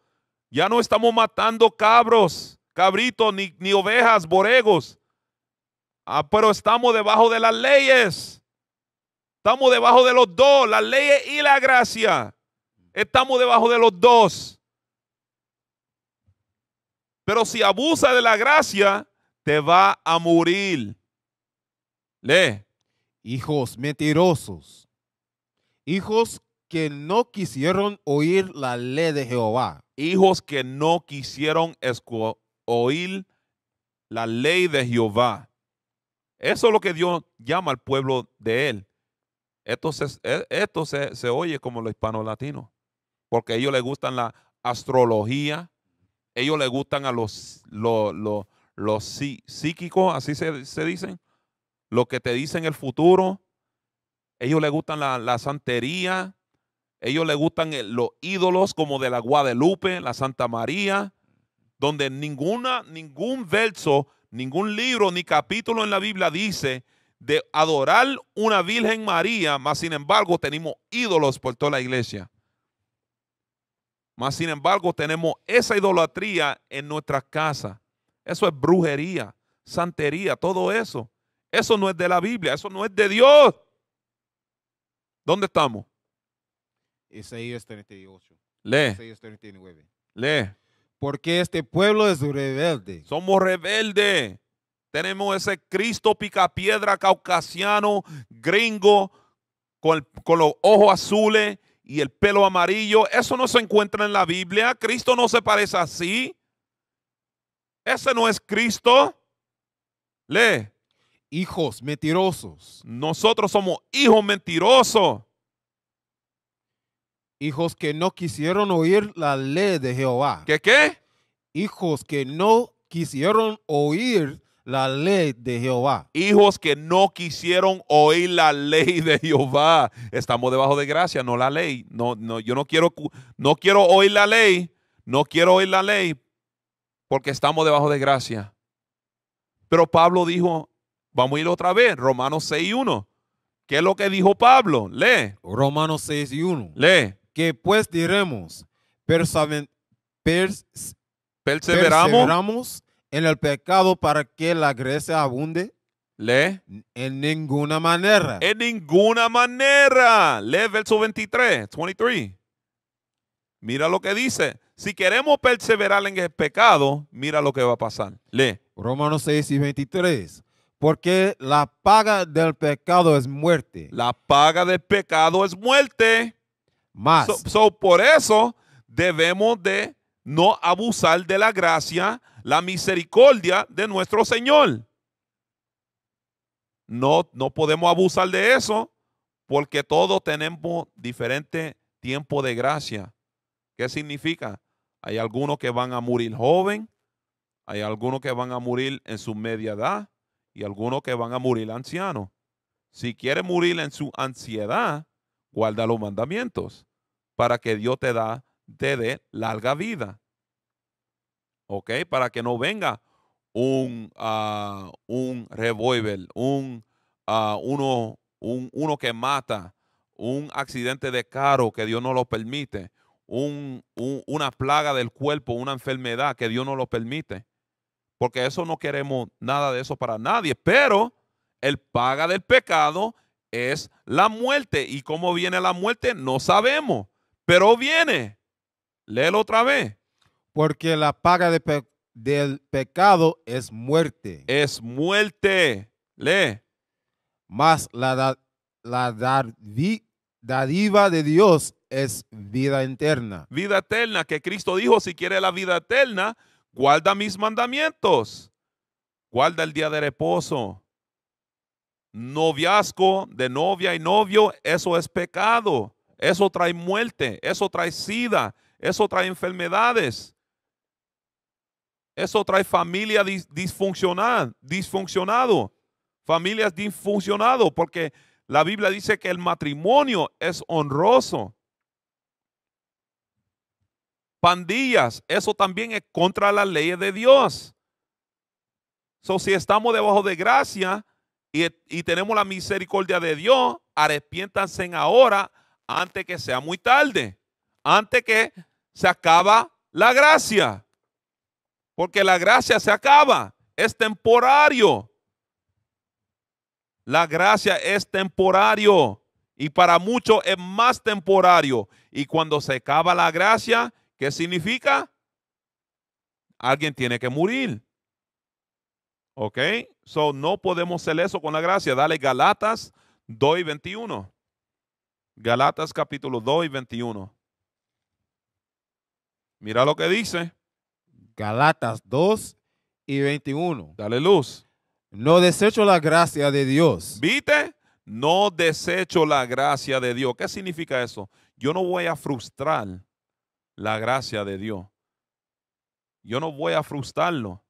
Ya no estamos matando cabros, cabritos, ni, ovejas, boregos. Ah, pero estamos debajo de las leyes. Estamos debajo de los dos, las ley y la gracia. Estamos debajo de los dos. Pero si abusa de la gracia, te va a morir. Le, Hijos mentirosos. Hijos que no quisieron oír la ley de Jehová. Hijos que no quisieron oír la ley de Jehová. Eso es lo que Dios llama al pueblo de él. Esto se, e, esto se, oye como los latinos. porque ellos les gustan la astrología, ellos les gustan a los, los, psíquicos, así se, se dicen, lo que te dicen el futuro, ellos les gustan la, la santería, ellos les gustan eh, los ídolos como de la Guadalupe, la Santa María, donde ninguna, ningún verso, ningún libro ni capítulo en la Biblia dice de adorar una Virgen María, más sin embargo tenemos ídolos por toda la iglesia. Más sin embargo tenemos esa idolatría en nuestras casas. Eso es brujería, santería, todo eso. Eso no es de la Biblia, eso no es de Dios. ¿Dónde estamos? 38. Lee. 39. Lee. Porque este pueblo es rebelde. Somos rebelde. Tenemos ese Cristo picapiedra caucasiano, gringo, con, con los ojos azules y el pelo amarillo. Eso no se encuentra en la Biblia. Cristo no se parece así. Ese no es Cristo. Lee. Hijos mentirosos. Nosotros somos hijos mentirosos. Hijos que no quisieron oír la ley de Jehová. ¿Qué qué? Hijos que no quisieron oír la ley de Jehová. Hijos que no quisieron oír la ley de Jehová. Estamos debajo de gracia, no la ley. No, no, yo no quiero, no quiero oír la ley. No quiero oír la ley porque estamos debajo de gracia. Pero Pablo dijo, vamos a ir otra vez, Romanos 6 y ¿Qué es lo que dijo Pablo? Lee. Romanos 6 y 1. Lee que pues diremos, perseveramos, en el pecado para que la gracia abunde. ¿Le? En ninguna manera. En ninguna manera. Lee verso 23, 23. Mira lo que dice. Si queremos perseverar en el pecado, mira lo que va a pasar. Lee. Romanos 6 y 23. Porque la paga del pecado es muerte. La paga del pecado es muerte más. por eso debemos de no abusar de la gracia, la misericordia de nuestro Señor. No, no podemos abusar de eso porque todos tenemos diferente tiempo de gracia. ¿Qué significa? Hay algunos que van a morir joven, hay algunos que van a morir en su media edad y algunos que van a morir anciano. Si quiere morir en su ansiedad, guarda los mandamientos para que Dios te da, te dé larga vida. ¿Ok? Para que no venga un, ah, un revólver, un, uh, uno, un, uno que mata, un accidente de carro que Dios no lo permite, un, una plaga del cuerpo, una enfermedad que Dios no lo permite. Porque eso no queremos nada de eso para nadie. Pero el paga del pecado es la muerte. ¿Y cómo viene la muerte? No sabemos, pero viene. Léelo otra vez. Porque la paga del pecado es muerte. Es muerte. Lee. Más la, la dadiva de Dios es vida eterna. Vida eterna, que Cristo dijo, si quiere la vida eterna, guarda mis mandamientos. Guarda el día de reposo noviazgo de novia y novio, eso es pecado. Eso trae muerte, eso trae sida, eso trae enfermedades. Eso trae familia disfuncional, disfuncionado. Familias disfuncionado, porque la Biblia dice que el matrimonio es honroso. Pandillas, eso también es contra las leyes de Dios. So, si estamos debajo de gracia, y, tenemos la misericordia de Dios, arrepiéntanse ahora antes que sea muy tarde, antes que se acaba la gracia, porque la gracia se acaba, es temporario. La gracia es temporario y para muchos es más temporario. Y cuando se acaba la gracia, ¿qué significa? Alguien tiene que morir. ¿Ok? So, no podemos hacer eso con la gracia. Dale Galatas 2 21. Galatas capítulo 2 y 21. Mira lo que dice. Galatas 2 y 21. Dale luz. No desecho la gracia de Dios. ¿Viste? No desecho la gracia de Dios. ¿Qué significa eso? Yo no voy a frustrar la gracia de Dios. Yo no voy a frustrarlo.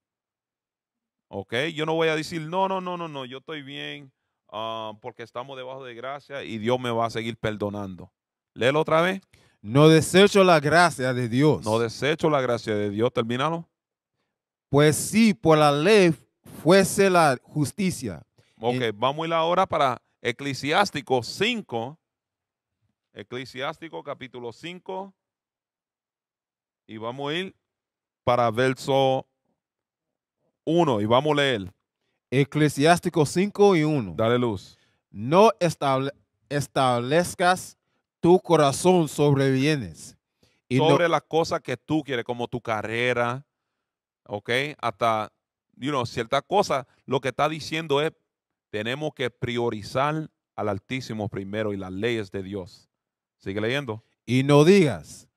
¿Ok? Yo no voy a decir, no, no, no, no, no, yo estoy bien ah, porque estamos debajo de gracia y Dios me va a seguir perdonando. Léelo otra vez. No desecho la gracia de Dios. No desecho la gracia de Dios. Termínalo. Pues sí, por la ley fuese la justicia. Ok, vamos a ir ahora para Eclesiástico 5. Eclesiástico capítulo 5. Y vamos a ir para verso 1 y vamos a leer. Eclesiástico 5 y 1. Dale luz. No establezcas tu corazón sobre bienes. Y sobre las cosas que tú quieres, como tu carrera, ¿ok? Hasta, you know, ciertas cosas. Lo que está diciendo es, tenemos que priorizar al Altísimo primero y las leyes de Dios. Sigue leyendo. Y no digas,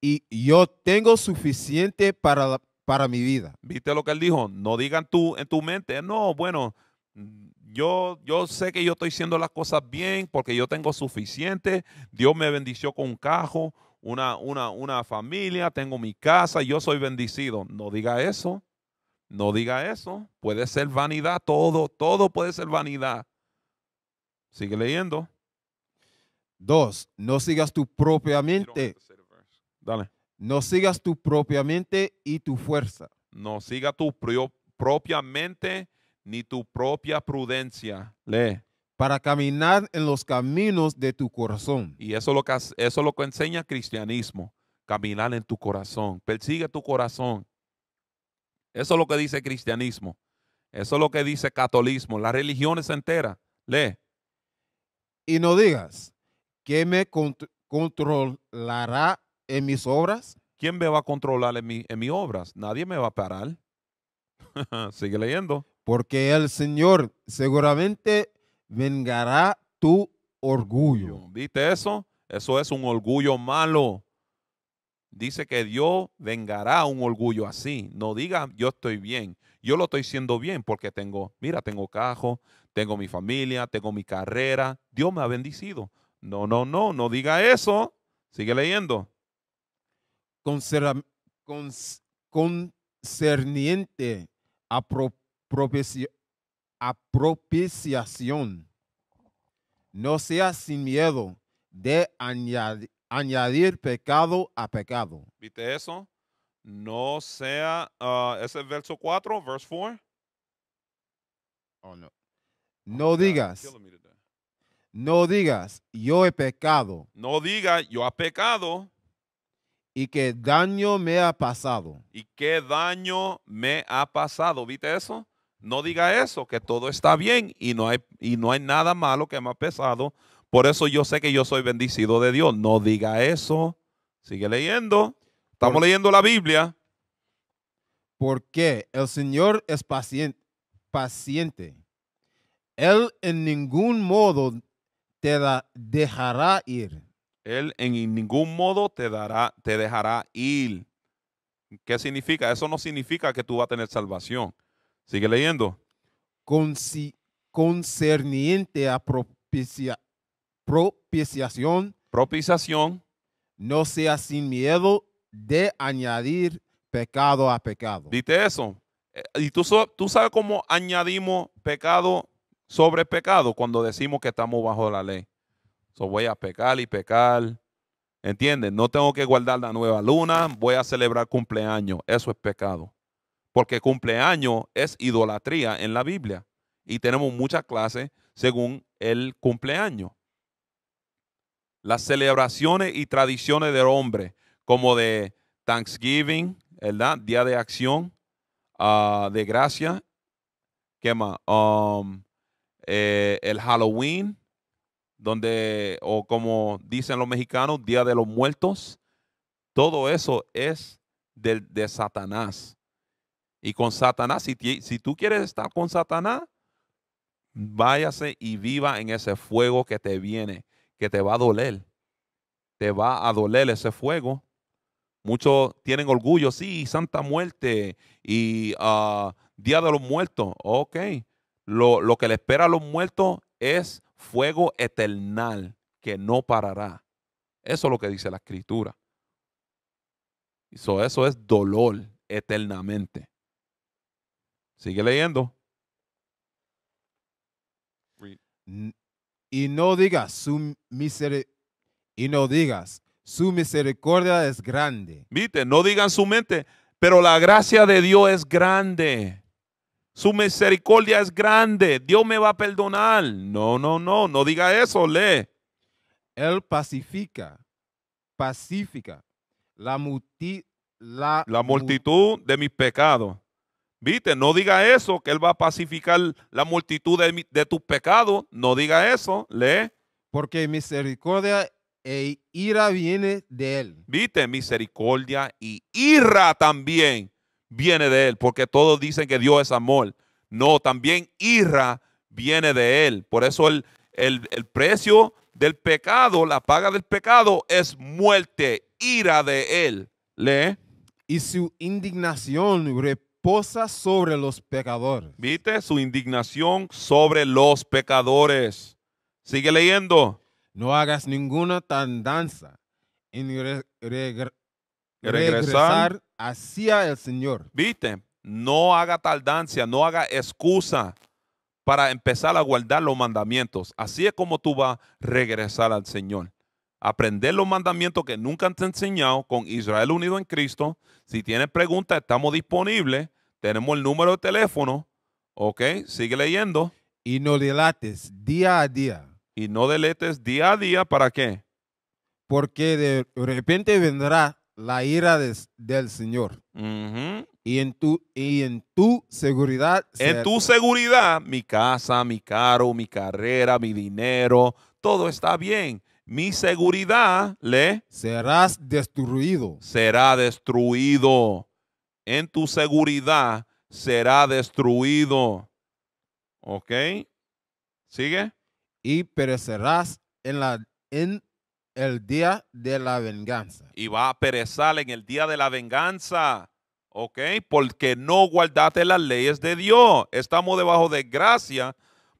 y yo tengo suficiente para, para mi vida. ¿Viste lo que él dijo? No digan tú en tu mente, no, bueno, yo, yo sé que yo estoy haciendo las cosas bien porque yo tengo suficiente, Dios me bendició con un cajo, una, una, una familia, tengo mi casa, yo soy bendecido. No diga eso, no diga eso, puede ser vanidad, todo, todo puede ser vanidad. Sigue leyendo. Dos, no sigas tu propia mente. Dale. No sigas tu propia mente y tu fuerza. No sigas tu propia mente ni tu propia prudencia. Lee. Para caminar en los caminos de tu corazón. Y eso es lo que, eso lo que enseña cristianismo. Caminar en tu corazón. Persigue tu corazón. Eso es lo que dice cristianismo. Eso es lo que dice catolismo. La religión es entera. Lee. Y no digas que me controlará en mis obras? ¿Quién me va a controlar en, mis obras? Nadie me va a parar. Sigue leyendo. Porque el Señor seguramente vengará tu orgullo. Mm, ¿Viste eso? Eso es un orgullo malo. Dice que Dios vengará un orgullo así. No diga yo estoy bien. Yo lo estoy siendo bien porque tengo, mira, tengo cajo, tengo mi familia, tengo mi carrera. Dios me ha bendecido. No, no, no, no diga eso. Sigue leyendo concerniente a, pro, a propiciación. No sea sin miedo de añadir, pecado a pecado. ¿Viste eso? No sea, uh, ese verso 4, verse 4. Oh, no. Oh, no digas. No digas, yo he pecado. No diga yo he pecado. Y qué daño me ha pasado. Y qué daño me ha pasado. ¿Viste eso? No diga eso, que todo está bien y no hay, y no hay nada malo que me ha pesado. Por eso yo sé que yo soy bendecido de Dios. No diga eso. Sigue leyendo. Estamos leyendo la Biblia. Porque el Señor es paciente, paciente. Él en ningún modo te dejará ir. Él en ningún modo te, dará, te dejará ir. ¿Qué significa? Eso no significa que tú vas a tener salvación. Sigue leyendo. Con concerniente a propicia, propiciación. Propiciación. No sea sin miedo de añadir pecado a pecado. ¿Viste eso? Eh, y tú, tú sabes cómo añadimos pecado sobre pecado cuando decimos que estamos bajo la ley voy a pecar y pecar. ¿Entienden? No tengo que guardar la nueva luna. Voy a celebrar cumpleaños. Eso es pecado. Porque cumpleaños es idolatría en la Biblia. Y tenemos muchas clases según el cumpleaños. Las celebraciones y tradiciones del hombre, como de Thanksgiving, ¿verdad? Día de acción, ah, de gracia. ¿Qué más? Um, eh, el Halloween, donde, o como dicen los mexicanos, Día de los Muertos, todo eso es de Satanás. Y con Satanás, si, si tú quieres estar con Satanás, váyase y viva en ese fuego que te viene, que te va a doler. Te va a doler ese fuego. Muchos tienen orgullo, sí, Santa Muerte y ah, Día de los Muertos. Ok, lo, lo que le espera a los muertos es fuego eternal que no parará. Eso es lo que dice la escritura. eso es dolor eternamente. Sigue leyendo. Y no digas su misericordia. Y no digas, su misericordia es grande. Viste, no digan su mente, pero la gracia de Dios es grande. Su misericordia es grande. Dios me va a perdonar. No, no, no, no diga eso, lee. Él pacifica, pacifica la, la, multitud de mis pecados. Viste, no diga eso, que Él va a pacificar la multitud de, tus pecados. No diga eso, lee. Porque misericordia e ira viene de Él. Viste, misericordia y ira también viene de él, porque todos dicen que Dios es amor. No, también ira viene de él. Por eso el, precio del pecado, la paga del pecado es muerte, ira de él. Lee. Y su indignación reposa sobre los pecadores. ¿Viste? Su indignación sobre los pecadores. Sigue leyendo. No hagas ninguna tardanza en regresar, hacia el Señor. ¿Viste? No haga tardancia, no haga excusa para empezar a guardar los mandamientos. Así es como tú vas a regresar al Señor. Aprender los mandamientos que nunca te han enseñado con Israel unido en Cristo. Si tienes preguntas, estamos disponibles. Tenemos el número de teléfono. Ok, sigue leyendo. Y no delates día a día. Y no deletes día a día, ¿para qué? Porque de repente vendrá la ira del Señor. y, en tu, y en tu seguridad. En tu seguridad, mi casa, mi carro, mi carrera, mi dinero, todo está bien. Mi seguridad le... Serás destruido. Será destruido. En tu seguridad será destruido. ¿Ok? ¿Sigue? Y perecerás en la, el día de la venganza. Y va a perezar en el día de la venganza. ¿Ok? Porque no guardaste las leyes de Dios. Estamos debajo de gracia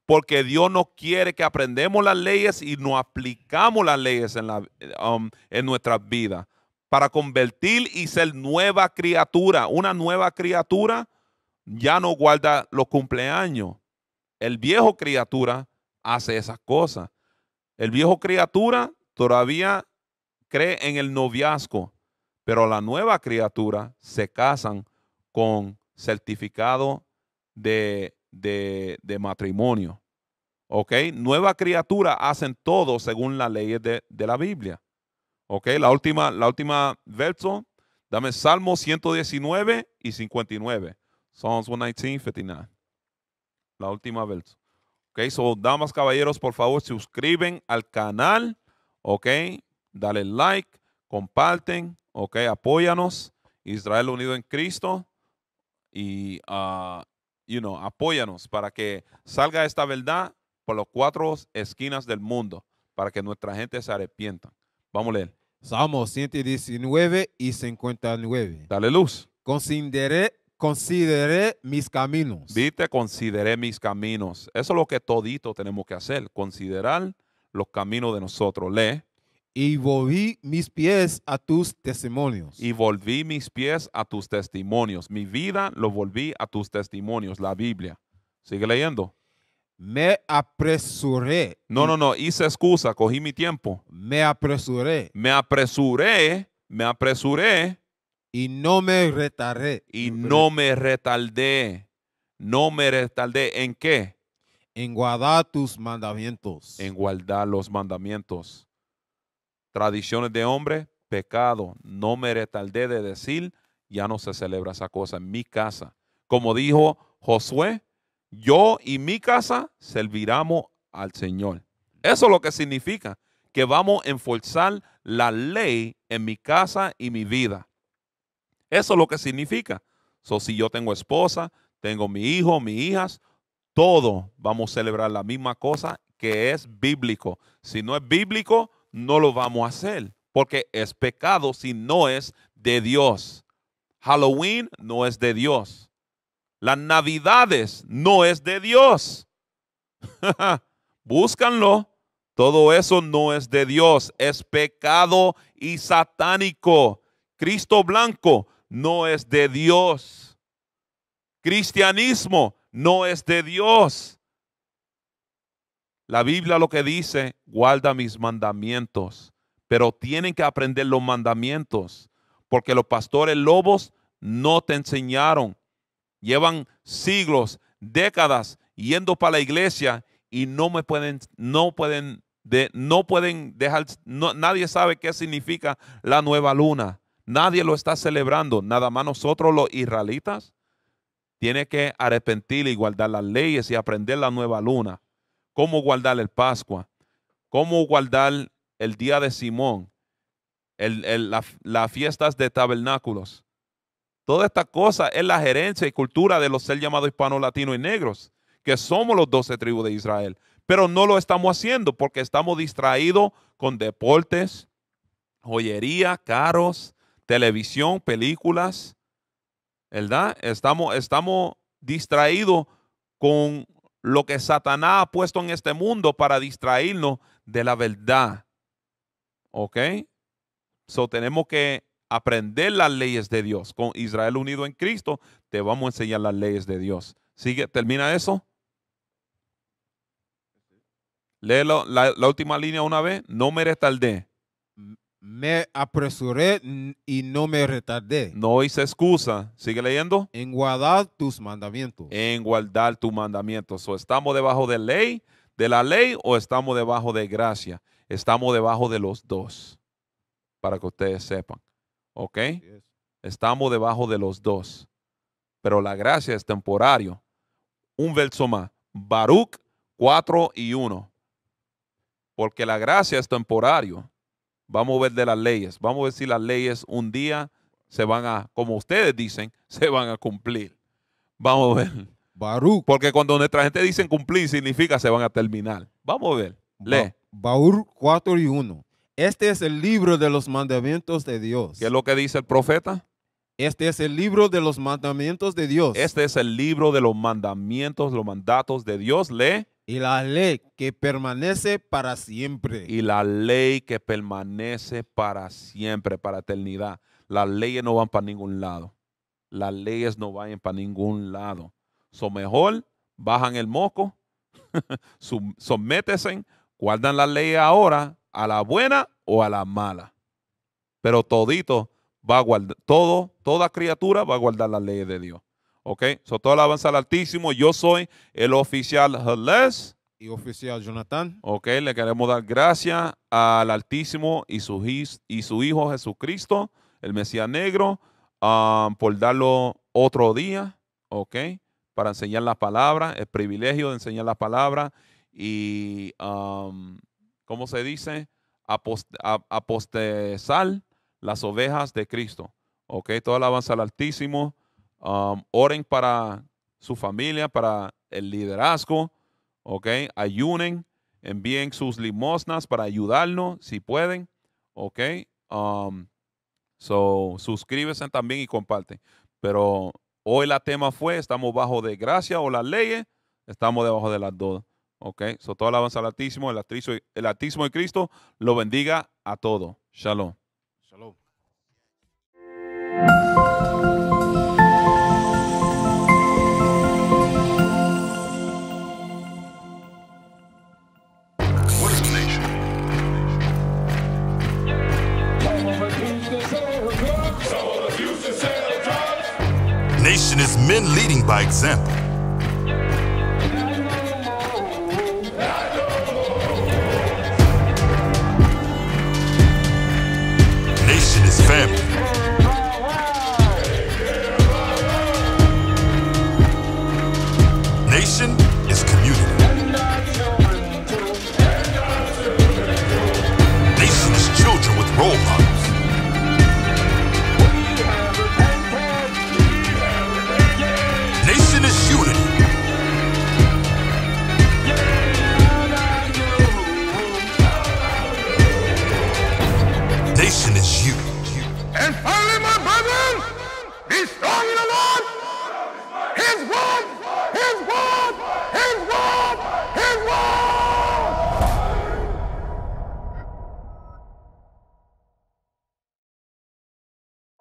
porque Dios no quiere que aprendemos las leyes y no aplicamos las leyes en, la, um, en nuestras vidas para convertir y ser nueva criatura. Una nueva criatura ya no guarda los cumpleaños. El viejo criatura hace esas cosas. El viejo criatura todavía cree en el noviazgo, pero la nueva criatura se casan con certificado de, matrimonio. ¿Ok? Nueva criatura hacen todo según las leyes de, la Biblia. ¿Ok? La última, la última verso, dame Salmo 119 y 59. Salmos 119, 59. La última verso. Ok, so damas, caballeros, por favor, suscriben al canal ¿ok? Dale like, comparten, ¿ok? Apóyanos, Israel unido en Cristo y, uh, you know, apóyanos para que salga esta verdad por las cuatro esquinas del mundo, para que nuestra gente se arrepienta. Vamos a leer. Salmo 119 y 59. Dale luz. Consideré, consideré mis caminos. Viste, consideré mis caminos. Eso es lo que todito tenemos que hacer, considerar los caminos de nosotros. Lee. Y volví mis pies a tus testimonios. Y volví mis pies a tus testimonios. Mi vida lo volví a tus testimonios, la Biblia. Sigue leyendo. Me apresuré. No, no, no, hice excusa, cogí mi tiempo. Me apresuré. Me apresuré, me apresuré. Y no me retardé. Y no me retardé. No me retardé. ¿En qué? En guardar tus mandamientos. En guardar los mandamientos. Tradiciones de hombre, pecado. No me retardé de decir, ya no se celebra esa cosa en mi casa. Como dijo Josué, yo y mi casa serviramos al Señor. Eso es lo que significa, que vamos a enforzar la ley en mi casa y mi vida. Eso es lo que significa. So, si yo tengo esposa, tengo mi hijo, mis hijas, todo, vamos a celebrar la misma cosa que es bíblico. Si no es bíblico, no lo vamos a hacer, porque es pecado si no es de Dios. Halloween no es de Dios. Las navidades no es de Dios. Búscanlo. Todo eso no es de Dios. Es pecado y satánico. Cristo blanco no es de Dios. Cristianismo no es de Dios. La Biblia lo que dice, guarda mis mandamientos, pero tienen que aprender los mandamientos, porque los pastores lobos no te enseñaron. Llevan siglos, décadas yendo para la iglesia y no me pueden, no pueden, de, no pueden dejar, nadie sabe qué significa la nueva luna. Nadie lo está celebrando, nada más nosotros los israelitas. Tiene que arrepentir y guardar las leyes y aprender la nueva luna. Cómo guardar el Pascua. Cómo guardar el día de Simón. las fiestas de tabernáculos. Toda esta cosa es la gerencia y cultura de los ser llamados hispano latinos y negros, que somos los doce tribus de Israel. Pero no lo estamos haciendo porque estamos distraídos con deportes, joyería, caros, televisión, películas, ¿verdad? Estamos, estamos distraídos con lo que Satanás ha puesto en este mundo para distraernos de la verdad. ¿Ok? So tenemos que aprender las leyes de Dios. Con Israel unido en Cristo, te vamos a enseñar las leyes de Dios. Sigue, termina eso. Léelo la, última línea una vez. No el D. Me apresuré y no me retardé. No hice excusa. Sigue leyendo. En guardar tus mandamientos. En guardar tus mandamientos. O estamos debajo de ley, de la ley, o estamos debajo de gracia. Estamos debajo de los dos. Para que ustedes sepan. ¿Ok? Estamos debajo de los dos. Pero la gracia es temporario. Un verso más. Baruch 4 y 1. Porque la gracia es temporario Vamos a ver de las leyes. Vamos a ver si las leyes un día se van a, como ustedes dicen, se van a cumplir. Vamos a ver. Baruch. Porque cuando nuestra gente dice cumplir, significa se van a terminar. Vamos a ver. Le. Ba 4 y 1. Este es el libro de los mandamientos de Dios. ¿Qué es lo que dice el profeta? Este es el libro de los mandamientos de Dios. Este es el libro de los mandamientos, los mandatos de Dios. Lee. Y la ley que permanece para siempre. Y la ley que permanece para siempre, para eternidad. Las leyes no van para ningún lado. Las leyes no van para ningún lado. Son mejor, bajan el moco, sométesen, guardan la ley ahora, a la buena o a la mala. Pero todito va a guardar, todo, toda criatura va a guardar las leyes de Dios. ¿Ok? So, toda alabanza al Altísimo. Yo soy el oficial Hales. Y oficial Jonathan. Ok, le queremos dar gracias al Altísimo y su, y su Hijo Jesucristo, el Mesías Negro, um, por darlo otro día, ok, para enseñar la palabra, el privilegio de enseñar la palabra y, Como um, ¿cómo se dice? Apost las ovejas de Cristo. Ok, toda alabanza al Altísimo. Um, oren para su familia, para el liderazgo, ¿ok? Ayunen, envíen sus limosnas para ayudarnos si pueden, ¿ok? Um, so, suscríbanse también y comparte. Pero hoy la tema fue, estamos bajo de gracia o las leyes, estamos debajo de las dos, ¿ok? So, toda alabanza al Altísimo, el, el Altísimo de Cristo lo bendiga a todos. Shalom. Shalom. vision is men leading by example. Nation is family. Nation is community. Nation is children with role models.